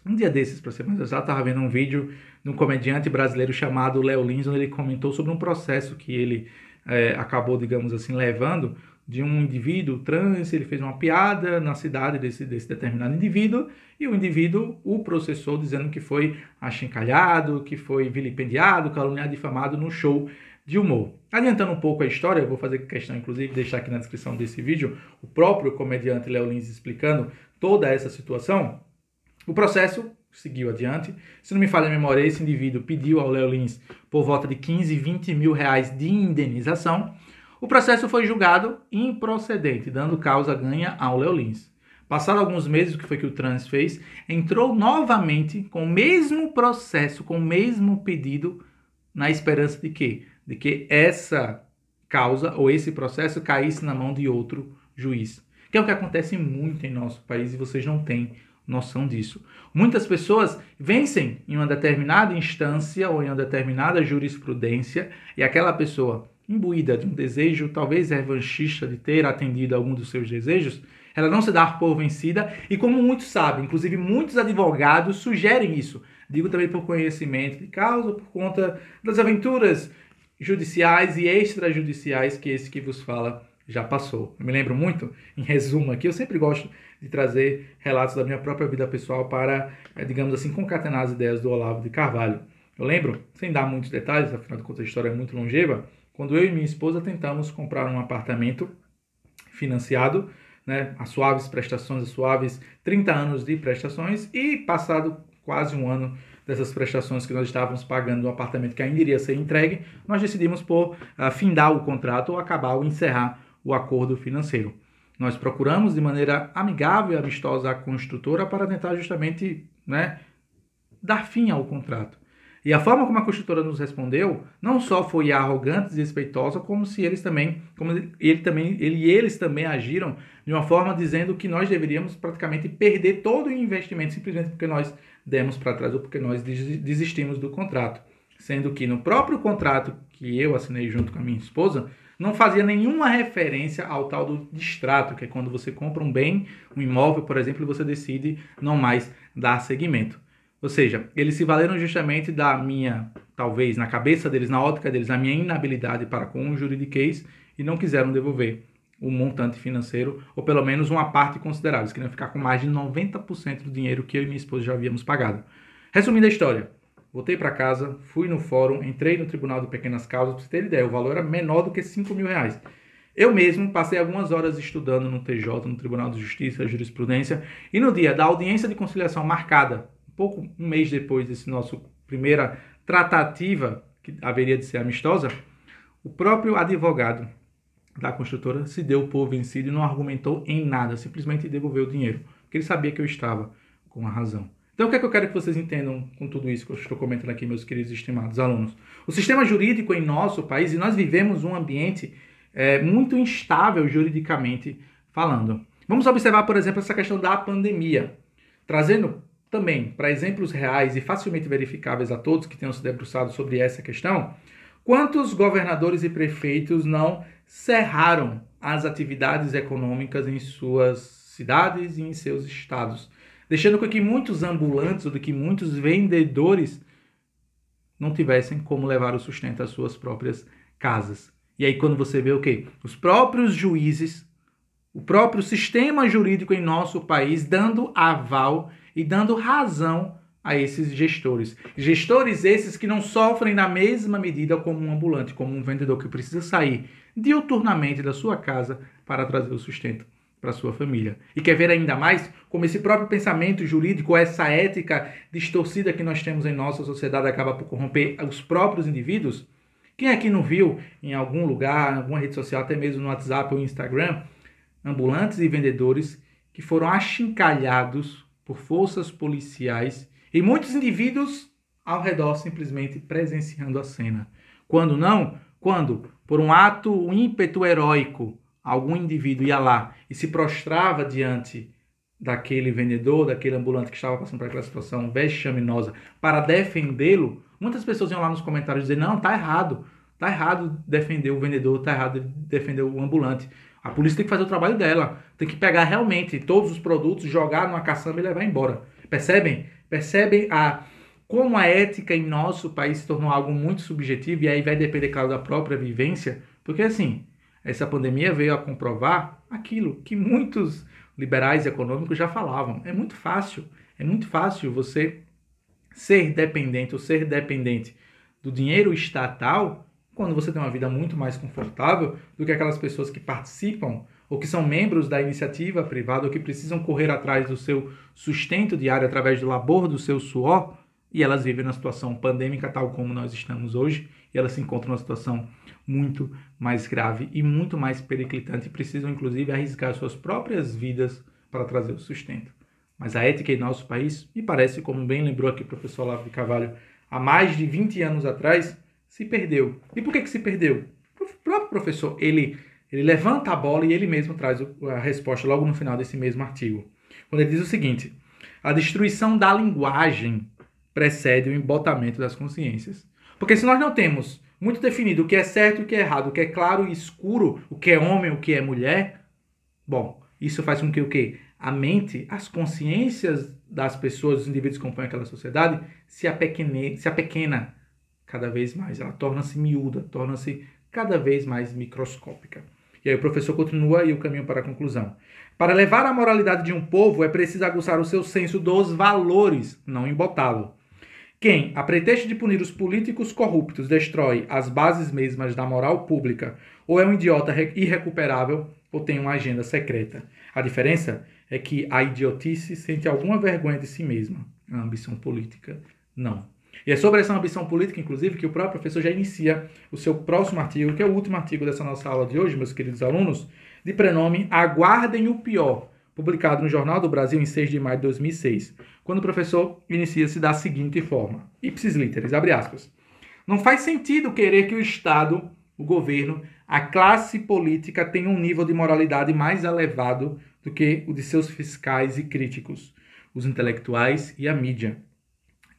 um dia desses, para ser mais exato, estava vendo um vídeo de um comediante brasileiro chamado Léo Lins, onde ele comentou sobre um processo que ele é, acabou, digamos assim, levando de um indivíduo trans, ele fez uma piada na cidade desse, desse determinado indivíduo, e o indivíduo o processou dizendo que foi achincalhado, que foi vilipendiado, caluniado, difamado no show de humor. Adiantando um pouco a história, eu vou fazer questão, inclusive, deixar aqui na descrição desse vídeo o próprio comediante Léo Lins explicando toda essa situação. O processo seguiu adiante. Se não me falha a memória, esse indivíduo pediu ao Léo Lins por volta de 15, 20 mil reais de indenização. O processo foi julgado improcedente, dando causa ganha ao Leolins. Passado alguns meses, o que foi que o Trans fez? Entrou novamente com o mesmo processo, com o mesmo pedido, na esperança de que, De que essa causa ou esse processo caísse na mão de outro juiz. Que é o que acontece muito em nosso país e vocês não têm noção disso. Muitas pessoas vencem em uma determinada instância ou em uma determinada jurisprudência e aquela pessoa imbuída de um desejo, talvez revanchista, de ter atendido algum dos seus desejos, ela não se dá por vencida e, como muitos sabem, inclusive muitos advogados sugerem isso. Digo também por conhecimento de causa, por conta das aventuras judiciais e extrajudiciais que esse que vos fala já passou. Eu me lembro muito, em resumo aqui, eu sempre gosto de trazer relatos da minha própria vida pessoal para, eh, digamos assim, concatenar as ideias do Olavo de Carvalho. Eu lembro, sem dar muitos detalhes, afinal de contas a história é muito longeva, quando eu e minha esposa tentamos comprar um apartamento financiado, né, as suaves prestações, as suaves 30 anos de prestações e passado quase um ano dessas prestações que nós estávamos pagando no apartamento que ainda iria ser entregue, nós decidimos por uh, findar o contrato ou acabar ou encerrar o acordo financeiro. Nós procuramos de maneira amigável e amistosa a construtora para tentar justamente né, dar fim ao contrato. E a forma como a construtora nos respondeu não só foi arrogante e desrespeitosa, como se eles também, como ele também, ele e eles também agiram de uma forma dizendo que nós deveríamos praticamente perder todo o investimento simplesmente porque nós demos para trás ou porque nós desistimos do contrato, sendo que no próprio contrato que eu assinei junto com a minha esposa, não fazia nenhuma referência ao tal do distrato, que é quando você compra um bem, um imóvel, por exemplo, e você decide não mais dar seguimento. Ou seja, eles se valeram justamente da minha, talvez na cabeça deles, na ótica deles, a minha inabilidade para com o juridiquês e não quiseram devolver o montante financeiro, ou pelo menos uma parte considerável. Eles queriam ficar com mais de 90% do dinheiro que eu e minha esposa já havíamos pagado. Resumindo a história, voltei para casa, fui no fórum, entrei no Tribunal de Pequenas Causas, para você ter ideia, o valor era menor do que 5 mil reais. Eu mesmo passei algumas horas estudando no TJ, no Tribunal de Justiça, jurisprudência, e no dia da audiência de conciliação marcada pouco um mês depois desse nosso primeira tratativa, que haveria de ser amistosa, o próprio advogado da construtora se deu por vencido e não argumentou em nada, simplesmente devolveu o dinheiro, porque ele sabia que eu estava com a razão. Então, o que é que eu quero que vocês entendam com tudo isso que eu estou comentando aqui, meus queridos e estimados alunos? O sistema jurídico em nosso país, e nós vivemos um ambiente é, muito instável juridicamente falando. Vamos observar, por exemplo, essa questão da pandemia, trazendo também para exemplos reais e facilmente verificáveis a todos que tenham se debruçado sobre essa questão, quantos governadores e prefeitos não cerraram as atividades econômicas em suas cidades e em seus estados, deixando com que muitos ambulantes ou que muitos vendedores não tivessem como levar o sustento às suas próprias casas. E aí quando você vê o quê? Os próprios juízes o próprio sistema jurídico em nosso país dando aval e dando razão a esses gestores. Gestores esses que não sofrem na mesma medida como um ambulante, como um vendedor que precisa sair diuturnamente da sua casa para trazer o sustento para sua família. E quer ver ainda mais como esse próprio pensamento jurídico, essa ética distorcida que nós temos em nossa sociedade acaba por corromper os próprios indivíduos? Quem aqui não viu em algum lugar, em alguma rede social, até mesmo no WhatsApp ou Instagram, ambulantes e vendedores que foram achincalhados por forças policiais e muitos indivíduos ao redor simplesmente presenciando a cena. Quando não, quando por um ato, um ímpeto heróico, algum indivíduo ia lá e se prostrava diante daquele vendedor, daquele ambulante que estava passando por aquela situação vexaminosa, para defendê-lo, muitas pessoas iam lá nos comentários dizer: não, tá errado, tá errado defender o vendedor, tá errado defender o ambulante. A polícia tem que fazer o trabalho dela. Tem que pegar realmente todos os produtos, jogar numa caçamba e levar embora. Percebem? Percebem a como a ética em nosso país se tornou algo muito subjetivo e aí vai depender, claro, da própria vivência, porque assim, essa pandemia veio a comprovar aquilo que muitos liberais econômicos já falavam. É muito fácil, é muito fácil você ser dependente ou ser dependente do dinheiro estatal quando você tem uma vida muito mais confortável do que aquelas pessoas que participam ou que são membros da iniciativa privada ou que precisam correr atrás do seu sustento diário através do labor do seu suor e elas vivem na situação pandêmica tal como nós estamos hoje e elas se encontram numa situação muito mais grave e muito mais periclitante e precisam inclusive arriscar suas próprias vidas para trazer o sustento. Mas a ética em nosso país, me parece, como bem lembrou aqui o professor Lavo de Carvalho, há mais de 20 anos atrás, se perdeu. E por que, que se perdeu? O próprio professor, ele, ele levanta a bola e ele mesmo traz a resposta logo no final desse mesmo artigo. Quando ele diz o seguinte: a destruição da linguagem precede o embotamento das consciências. Porque se nós não temos muito definido o que é certo e o que é errado, o que é claro e escuro, o que é homem, o que é mulher, bom, isso faz com que o quê? A mente, as consciências das pessoas, dos indivíduos que compõem aquela sociedade, se apequena, se apequena cada vez mais. Ela torna-se miúda, torna-se cada vez mais microscópica. E aí o professor continua e o caminho para a conclusão. Para levar a moralidade de um povo é preciso aguçar o seu senso dos valores, não embotá-lo. Quem, a pretexto de punir os políticos corruptos, destrói as bases mesmas da moral pública, ou é um idiota irrecuperável, ou tem uma agenda secreta. A diferença é que a idiotice sente alguma vergonha de si mesma, a ambição política não. E é sobre essa ambição política, inclusive, que o próprio professor já inicia o seu próximo artigo, que é o último artigo dessa nossa aula de hoje, meus queridos alunos, de prenome Aguardem o Pior, publicado no Jornal do Brasil em 6 de maio de 2006, quando o professor inicia-se da seguinte forma: ipsis literis, abre aspas. Não faz sentido querer que o Estado, o governo, a classe política tenha um nível de moralidade mais elevado do que o de seus fiscais e críticos, os intelectuais e a mídia.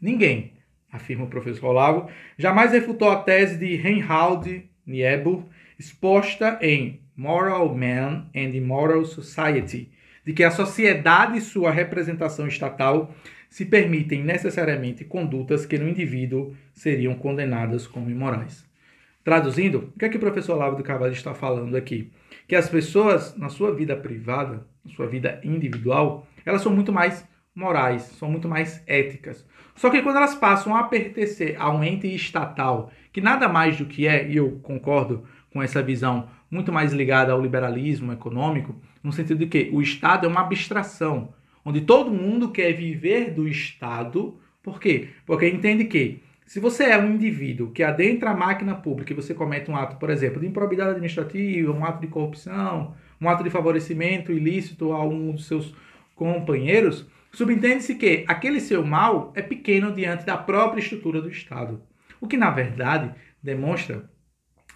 Ninguém, afirma o professor Olavo, jamais refutou a tese de Reinhold Niebuhr, exposta em Moral Man and Immoral Society, de que a sociedade e sua representação estatal se permitem necessariamente condutas que no indivíduo seriam condenadas como imorais. Traduzindo, o que é que o professor Olavo do Carvalho está falando aqui? Que as pessoas, na sua vida privada, na sua vida individual, elas são muito mais morais, são muito mais éticas, só que quando elas passam a pertencer a um ente estatal, que nada mais do que é, e eu concordo com essa visão muito mais ligada ao liberalismo econômico, no sentido de que o Estado é uma abstração, onde todo mundo quer viver do Estado. Por quê? Porque entende que se você é um indivíduo que adentra a máquina pública e você comete um ato, por exemplo, de improbidade administrativa, um ato de corrupção, um ato de favorecimento ilícito a um dos seus companheiros, Subentende-se que aquele seu mal é pequeno diante da própria estrutura do Estado, o que, na verdade, demonstra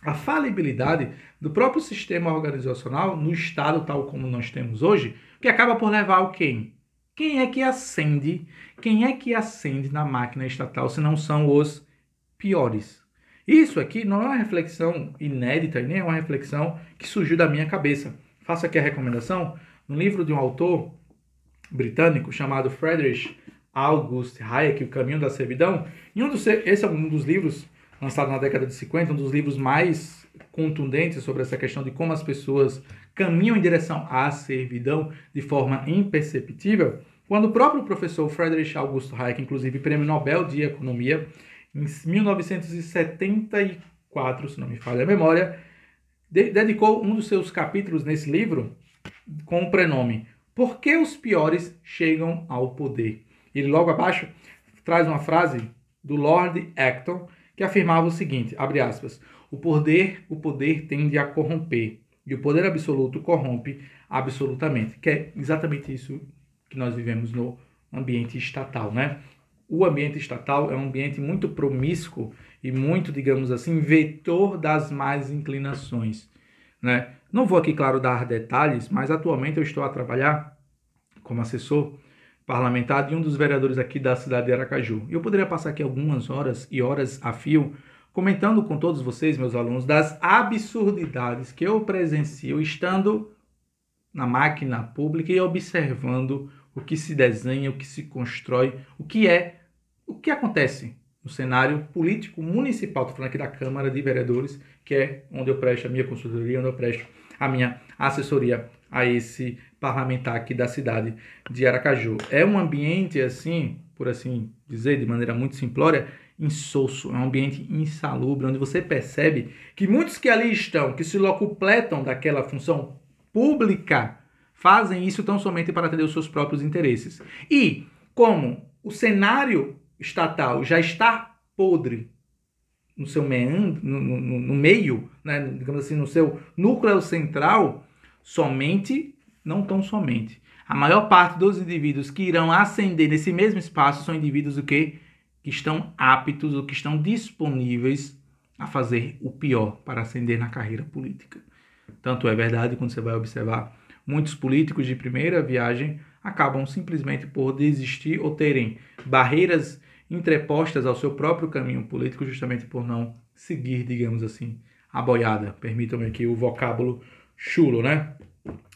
a falibilidade do próprio sistema organizacional no Estado tal como nós temos hoje, que acaba por levar o quem? Quem é que acende? Quem é que acende na máquina estatal se não são os piores? Isso aqui não é uma reflexão inédita e nem é uma reflexão que surgiu da minha cabeça. Faço aqui a recomendação no livro de um autor britânico chamado Friedrich August Hayek, O Caminho da Servidão. E um dos, esse é um dos livros lançado na década de 50, um dos livros mais contundentes sobre essa questão de como as pessoas caminham em direção à servidão de forma imperceptível, quando o próprio professor Friedrich August Hayek, inclusive prêmio Nobel de Economia, em 1974, se não me falha a memória, de dedicou um dos seus capítulos nesse livro com o prenome por que os piores chegam ao poder? Ele logo abaixo traz uma frase do Lord Acton que afirmava o seguinte, abre aspas, o poder, o poder tende a corromper e o poder absoluto corrompe absolutamente, que é exatamente isso que nós vivemos no ambiente estatal, né? O ambiente estatal é um ambiente muito promíscuo e muito, digamos assim, vetor das más inclinações. Né? Não vou aqui, claro, dar detalhes, mas atualmente eu estou a trabalhar como assessor parlamentar de um dos vereadores aqui da cidade de Aracaju. Eu poderia passar aqui algumas horas e horas a fio comentando com todos vocês, meus alunos, das absurdidades que eu presencio estando na máquina pública e observando o que se desenha, o que se constrói, o que é, o que acontece no cenário político municipal, estou falando aqui da Câmara de Vereadores, que é onde eu presto a minha consultoria, onde eu presto a minha assessoria a esse parlamentar aqui da cidade de Aracaju. É um ambiente assim, por assim dizer, de maneira muito simplória, insosso, é um ambiente insalubre, onde você percebe que muitos que ali estão, que se locupletam daquela função pública, fazem isso tão somente para atender os seus próprios interesses. E como o cenário estatal já está podre no seu meandro, no, no, no meio, né, digamos assim, no seu núcleo central, somente, não tão somente, a maior parte dos indivíduos que irão ascender nesse mesmo espaço são indivíduos o que que estão aptos ou que estão disponíveis a fazer o pior para ascender na carreira política. Tanto é verdade quando você vai observar muitos políticos de primeira viagem acabam simplesmente por desistir ou terem barreiras entrepostas ao seu próprio caminho político, justamente por não seguir, digamos assim, a boiada. Permitam-me aqui o vocábulo chulo, né?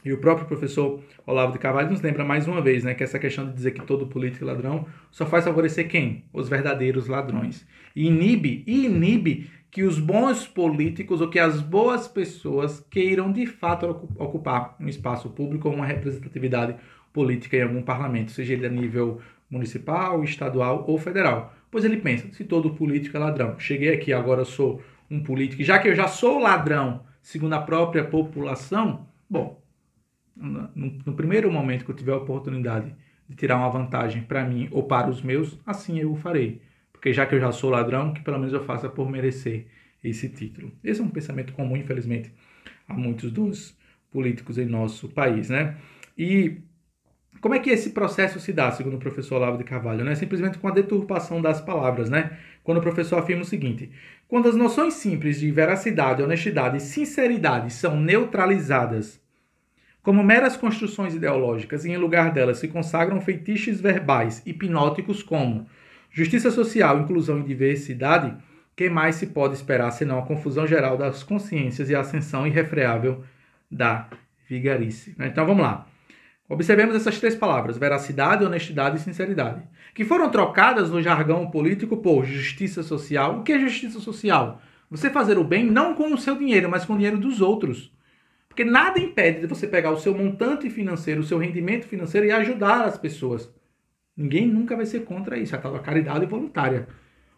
E o próprio professor Olavo de Carvalho nos lembra mais uma vez né, que essa questão de dizer que todo político é ladrão só faz favorecer quem? Os verdadeiros ladrões. E inibe, inibe que os bons políticos ou que as boas pessoas queiram de fato ocupar um espaço público ou uma representatividade política em algum parlamento, seja ele a nível municipal, estadual ou federal. Pois ele pensa, se todo político é ladrão, cheguei aqui, agora sou um político, já que eu já sou ladrão, segundo a própria população, bom, no, no primeiro momento que eu tiver a oportunidade de tirar uma vantagem para mim ou para os meus, assim eu o farei. Porque já que eu já sou ladrão, que pelo menos eu faça por merecer esse título. Esse é um pensamento comum, infelizmente, a muitos dos políticos em nosso país, né? E como é que esse processo se dá, segundo o professor Olavo de Carvalho? é Simplesmente com a deturpação das palavras, né? Quando o professor afirma o seguinte: quando as noções simples de veracidade, honestidade e sinceridade são neutralizadas como meras construções ideológicas e em lugar delas se consagram feitiços verbais hipnóticos como justiça social, inclusão e diversidade, que mais se pode esperar senão a confusão geral das consciências e a ascensão irrefreável da vigarice? Né? Então vamos lá. Observemos essas três palavras: veracidade, honestidade e sinceridade, que foram trocadas no jargão político por justiça social. O que é justiça social? Você fazer o bem não com o seu dinheiro, mas com o dinheiro dos outros. Porque nada impede de você pegar o seu montante financeiro, o seu rendimento financeiro e ajudar as pessoas. Ninguém nunca vai ser contra isso, é a tal da caridade voluntária.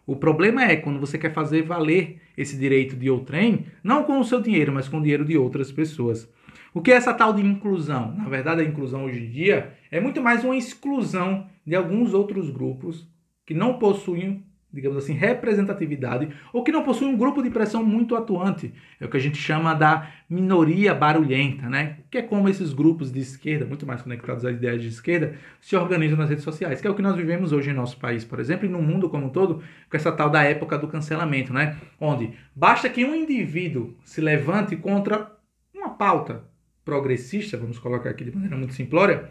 O problema é quando você quer fazer valer esse direito de outrem, não com o seu dinheiro, mas com o dinheiro de outras pessoas. O que é essa tal de inclusão? Na verdade, a inclusão hoje em dia é muito mais uma exclusão de alguns outros grupos que não possuem, digamos assim, representatividade ou que não possuem um grupo de pressão muito atuante. É o que a gente chama da minoria barulhenta, né? Que é como esses grupos de esquerda, muito mais conectados às ideias de esquerda, se organizam nas redes sociais, que é o que nós vivemos hoje em nosso país, por exemplo, e no mundo como um todo, com essa tal da época do cancelamento, né? Onde basta que um indivíduo se levante contra uma pauta progressista, vamos colocar aqui de maneira muito simplória,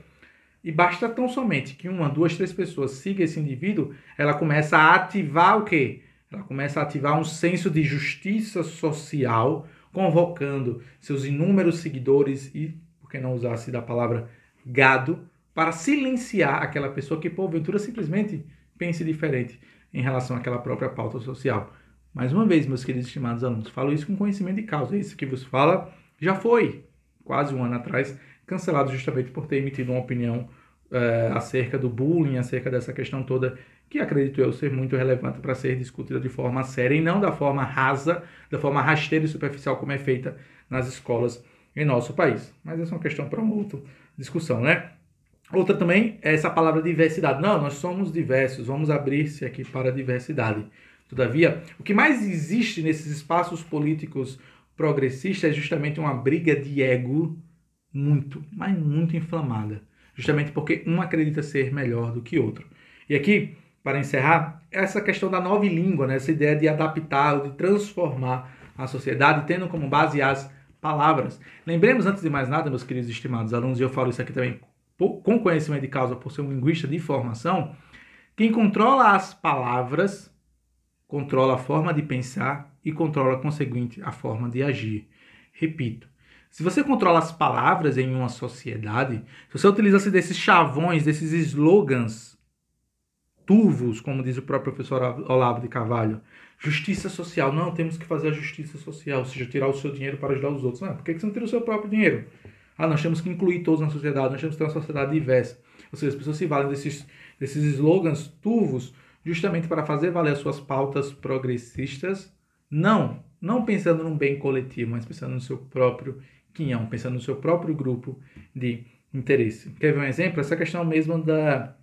e basta tão somente que uma, duas, três pessoas sigam esse indivíduo, ela começa a ativar o quê? Ela começa a ativar um senso de justiça social, convocando seus inúmeros seguidores e, por que não usasse da palavra gado, para silenciar aquela pessoa que porventura simplesmente pense diferente em relação àquela própria pauta social. Mais uma vez, meus queridos estimados alunos, falo isso com conhecimento de causa. Isso que vos fala já foi quase um ano atrás, cancelado justamente por ter emitido uma opinião é, acerca do bullying, acerca dessa questão toda, que acredito eu ser muito relevante para ser discutida de forma séria e não da forma rasa, da forma rasteira e superficial como é feita nas escolas em nosso país. Mas essa é uma questão para uma outra discussão, né? Outra também é essa palavra diversidade. Não, nós somos diversos, vamos abrir-se aqui para a diversidade. Todavia, o que mais existe nesses espaços políticos progressista é justamente uma briga de ego muito, mas muito inflamada. Justamente porque um acredita ser melhor do que outro. E aqui, para encerrar, essa questão da nova língua, né? essa ideia de adaptar, de transformar a sociedade, tendo como base as palavras. Lembremos, antes de mais nada, meus queridos e estimados alunos, e eu falo isso aqui também com conhecimento de causa por ser um linguista de formação, quem controla as palavras controla a forma de pensar e controla conseguinte a forma de agir. Repito, se você controla as palavras em uma sociedade, se você utilizasse assim, desses chavões, desses slogans turvos, como diz o próprio professor Olavo de Carvalho, justiça social, não, temos que fazer a justiça social, ou seja, tirar o seu dinheiro para ajudar os outros. Não, por que você não tira o seu próprio dinheiro? Ah, nós temos que incluir todos na sociedade, nós temos que ter uma sociedade diversa. Ou seja, as pessoas se valem desses, desses slogans turvos justamente para fazer valer as suas pautas progressistas não, não pensando num bem coletivo, mas pensando no seu próprio quinhão, pensando no seu próprio grupo de interesse. Quer ver um exemplo? Essa questão mesmo da,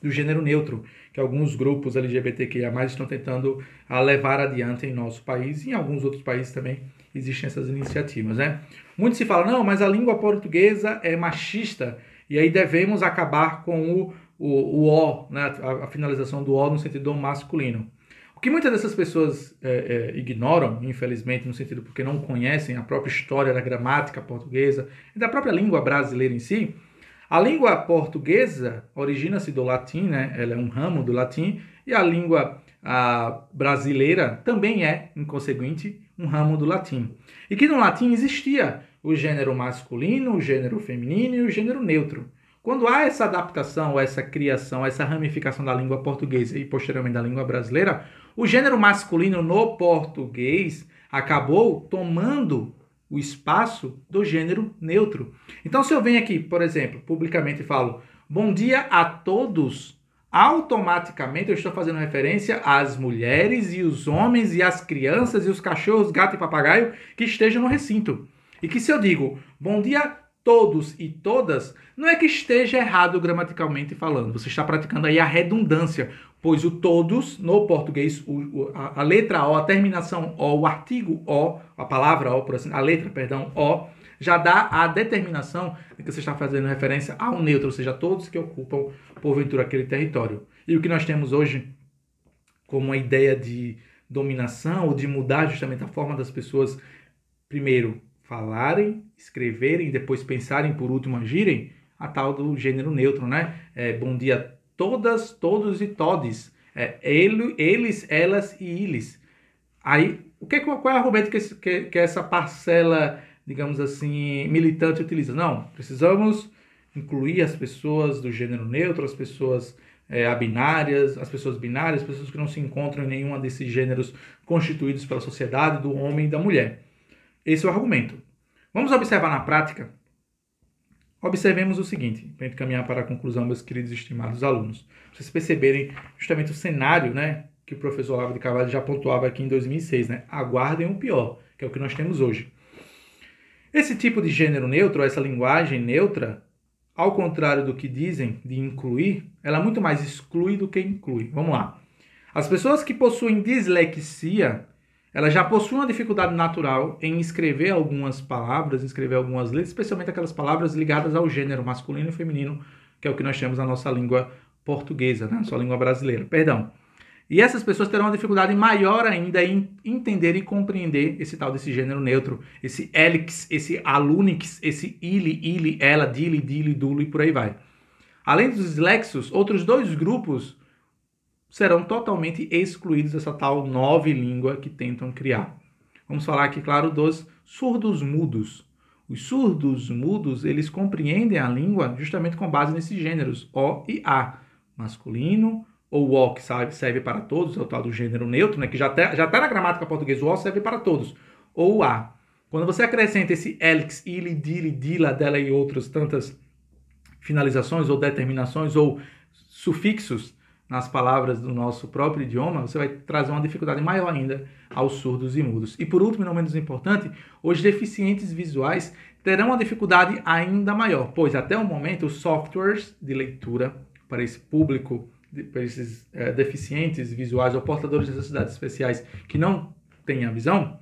do gênero neutro, que alguns grupos LGBTQIA+, estão tentando levar adiante em nosso país e em alguns outros países também existem essas iniciativas, né? Muito se fala, não, mas a língua portuguesa é machista e aí devemos acabar com o, o, o O, né? a, a finalização do O no sentido masculino que muitas dessas pessoas é, é, ignoram, infelizmente, no sentido porque não conhecem a própria história da gramática portuguesa e da própria língua brasileira em si, a língua portuguesa origina-se do latim, né? ela é um ramo do latim, e a língua a, brasileira também é, em um ramo do latim. E que no latim existia o gênero masculino, o gênero feminino e o gênero neutro. Quando há essa adaptação, essa criação, essa ramificação da língua portuguesa e posteriormente da língua brasileira, o gênero masculino no português acabou tomando o espaço do gênero neutro. Então, se eu venho aqui, por exemplo, publicamente e falo bom dia a todos, automaticamente eu estou fazendo referência às mulheres e os homens e as crianças e os cachorros, gato e papagaio que estejam no recinto. E que se eu digo bom dia a todos e todas, não é que esteja errado gramaticalmente falando, você está praticando aí a redundância pois o todos, no português, o, a, a, letra O, a terminação O, o artigo O, a palavra O, assim, a letra, perdão, O, já dá a determinação de que você está fazendo referência ao neutro, ou seja, todos que ocupam, porventura, aquele território. E o que nós temos hoje como a ideia de dominação ou de mudar justamente a forma das pessoas, primeiro, falarem, escreverem, depois pensarem, por último, agirem, a tal do gênero neutro, né? É, bom dia todas, todos e todes. É, ele, eles, elas e eles. Aí, o que, qual é o argumento que, que, que essa parcela, digamos assim, militante utiliza? Não, precisamos incluir as pessoas do gênero neutro, as pessoas é, abinárias, as pessoas binárias, as pessoas que não se encontram em nenhuma desses gêneros constituídos pela sociedade, do homem e da mulher. Esse é o argumento. Vamos observar na prática Observemos o seguinte, para caminhar para a conclusão, meus queridos e estimados alunos. vocês perceberem justamente o cenário né, que o professor Olavo de Carvalho já pontuava aqui em 2006. Né? Aguardem o pior, que é o que nós temos hoje. Esse tipo de gênero neutro, essa linguagem neutra, ao contrário do que dizem de incluir, ela é muito mais exclui do que inclui. Vamos lá. As pessoas que possuem dislexia ela já possui uma dificuldade natural em escrever algumas palavras, escrever algumas letras, especialmente aquelas palavras ligadas ao gênero masculino e feminino, que é o que nós chamamos na nossa língua portuguesa, né? na né? sua língua brasileira, perdão. E essas pessoas terão uma dificuldade maior ainda em entender e compreender esse tal desse gênero neutro, esse elix, esse alunix, esse ili, ili, ela, dili, dili, dulo e por aí vai. Além dos dislexos, outros dois grupos serão totalmente excluídos dessa tal nova língua que tentam criar. Vamos falar aqui, claro, dos surdos mudos. Os surdos mudos, eles compreendem a língua justamente com base nesses gêneros O e A, masculino ou O, que serve para todos, é o tal do gênero neutro, né, que já está já tá na gramática portuguesa, o O serve para todos, ou A. Quando você acrescenta esse elix, ili, dili, dila, dela e outras tantas finalizações ou determinações ou sufixos, nas palavras do nosso próprio idioma, você vai trazer uma dificuldade maior ainda aos surdos e mudos. E por último, e não menos importante, os deficientes visuais terão uma dificuldade ainda maior, pois até o momento os softwares de leitura para esse público, para esses é, deficientes visuais ou portadores de necessidades especiais que não têm a visão,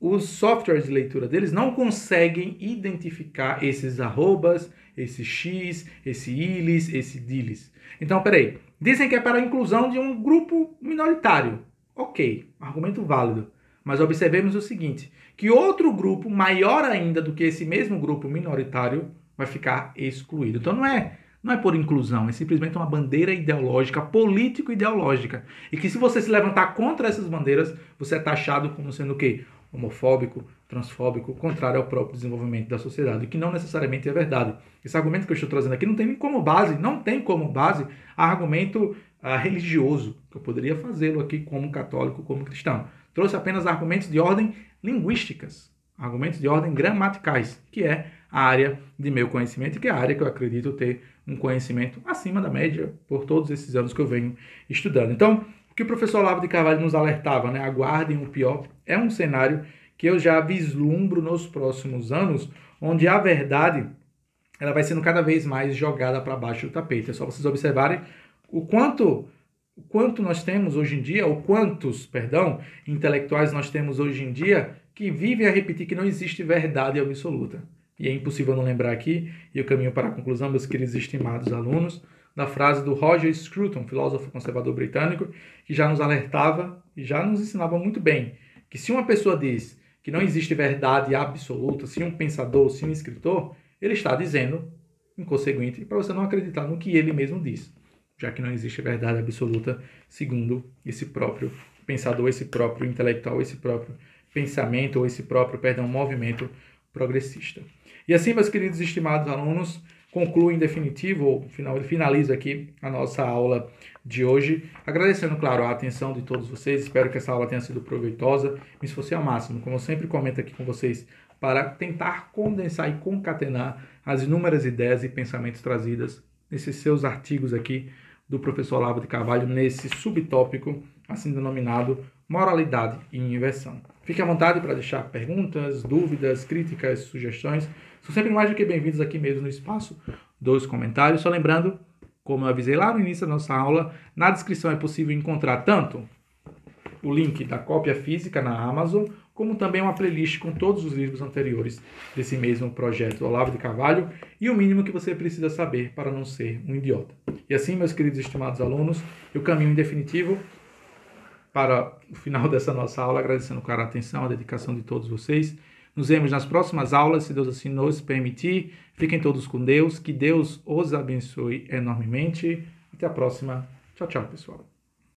os softwares de leitura deles não conseguem identificar esses arrobas, esse x, esse ilis, esse dilis. Então, peraí, Dizem que é para a inclusão de um grupo minoritário. Ok, argumento válido. Mas observemos o seguinte: que outro grupo, maior ainda do que esse mesmo grupo minoritário, vai ficar excluído. Então não é, não é por inclusão, é simplesmente uma bandeira ideológica, político-ideológica. E que se você se levantar contra essas bandeiras, você é taxado como sendo o quê? Homofóbico, transfóbico, contrário ao próprio desenvolvimento da sociedade, que não necessariamente é verdade. Esse argumento que eu estou trazendo aqui não tem como base, não tem como base argumento ah, religioso, que eu poderia fazê-lo aqui como católico, como cristão. Trouxe apenas argumentos de ordem linguísticas, argumentos de ordem gramaticais, que é a área de meu conhecimento, que é a área que eu acredito ter um conhecimento acima da média por todos esses anos que eu venho estudando. Então, o que o professor Olavo de Carvalho nos alertava, né? aguardem o pior, é um cenário que eu já vislumbro nos próximos anos, onde a verdade ela vai sendo cada vez mais jogada para baixo do tapete. É só vocês observarem o quanto o quanto nós temos hoje em dia, ou quantos, perdão, intelectuais nós temos hoje em dia que vivem a repetir que não existe verdade absoluta. E é impossível não lembrar aqui, e o caminho para a conclusão, meus queridos e estimados alunos, da frase do Roger Scruton, filósofo conservador britânico, que já nos alertava e já nos ensinava muito bem que se uma pessoa diz que não existe verdade absoluta, se um pensador, se um escritor, ele está dizendo, inconsequente. conseguinte, para você não acreditar no que ele mesmo diz, já que não existe verdade absoluta, segundo esse próprio pensador, esse próprio intelectual, esse próprio pensamento, ou esse próprio, perdão, movimento progressista. E assim, meus queridos e estimados alunos, concluo em definitivo, ou finalizo aqui a nossa aula de hoje. Agradecendo, claro, a atenção de todos vocês. Espero que essa aula tenha sido proveitosa. Me esforcei ao máximo, como eu sempre comento aqui com vocês, para tentar condensar e concatenar as inúmeras ideias e pensamentos trazidas nesses seus artigos aqui do professor Olavo de Carvalho, nesse subtópico, assim denominado Moralidade e Inversão. Fique à vontade para deixar perguntas, dúvidas, críticas, sugestões. São sempre mais do que bem-vindos aqui mesmo no espaço dos comentários. Só lembrando como eu avisei lá no início da nossa aula, na descrição é possível encontrar tanto o link da cópia física na Amazon, como também uma playlist com todos os livros anteriores desse mesmo projeto Olavo de Carvalho e o mínimo que você precisa saber para não ser um idiota. E assim, meus queridos e estimados alunos, eu caminho em definitivo para o final dessa nossa aula, agradecendo a atenção, a dedicação de todos vocês nos vemos nas próximas aulas, se Deus assim nos permitir. Fiquem todos com Deus, que Deus os abençoe enormemente. Até a próxima. Tchau, tchau, pessoal.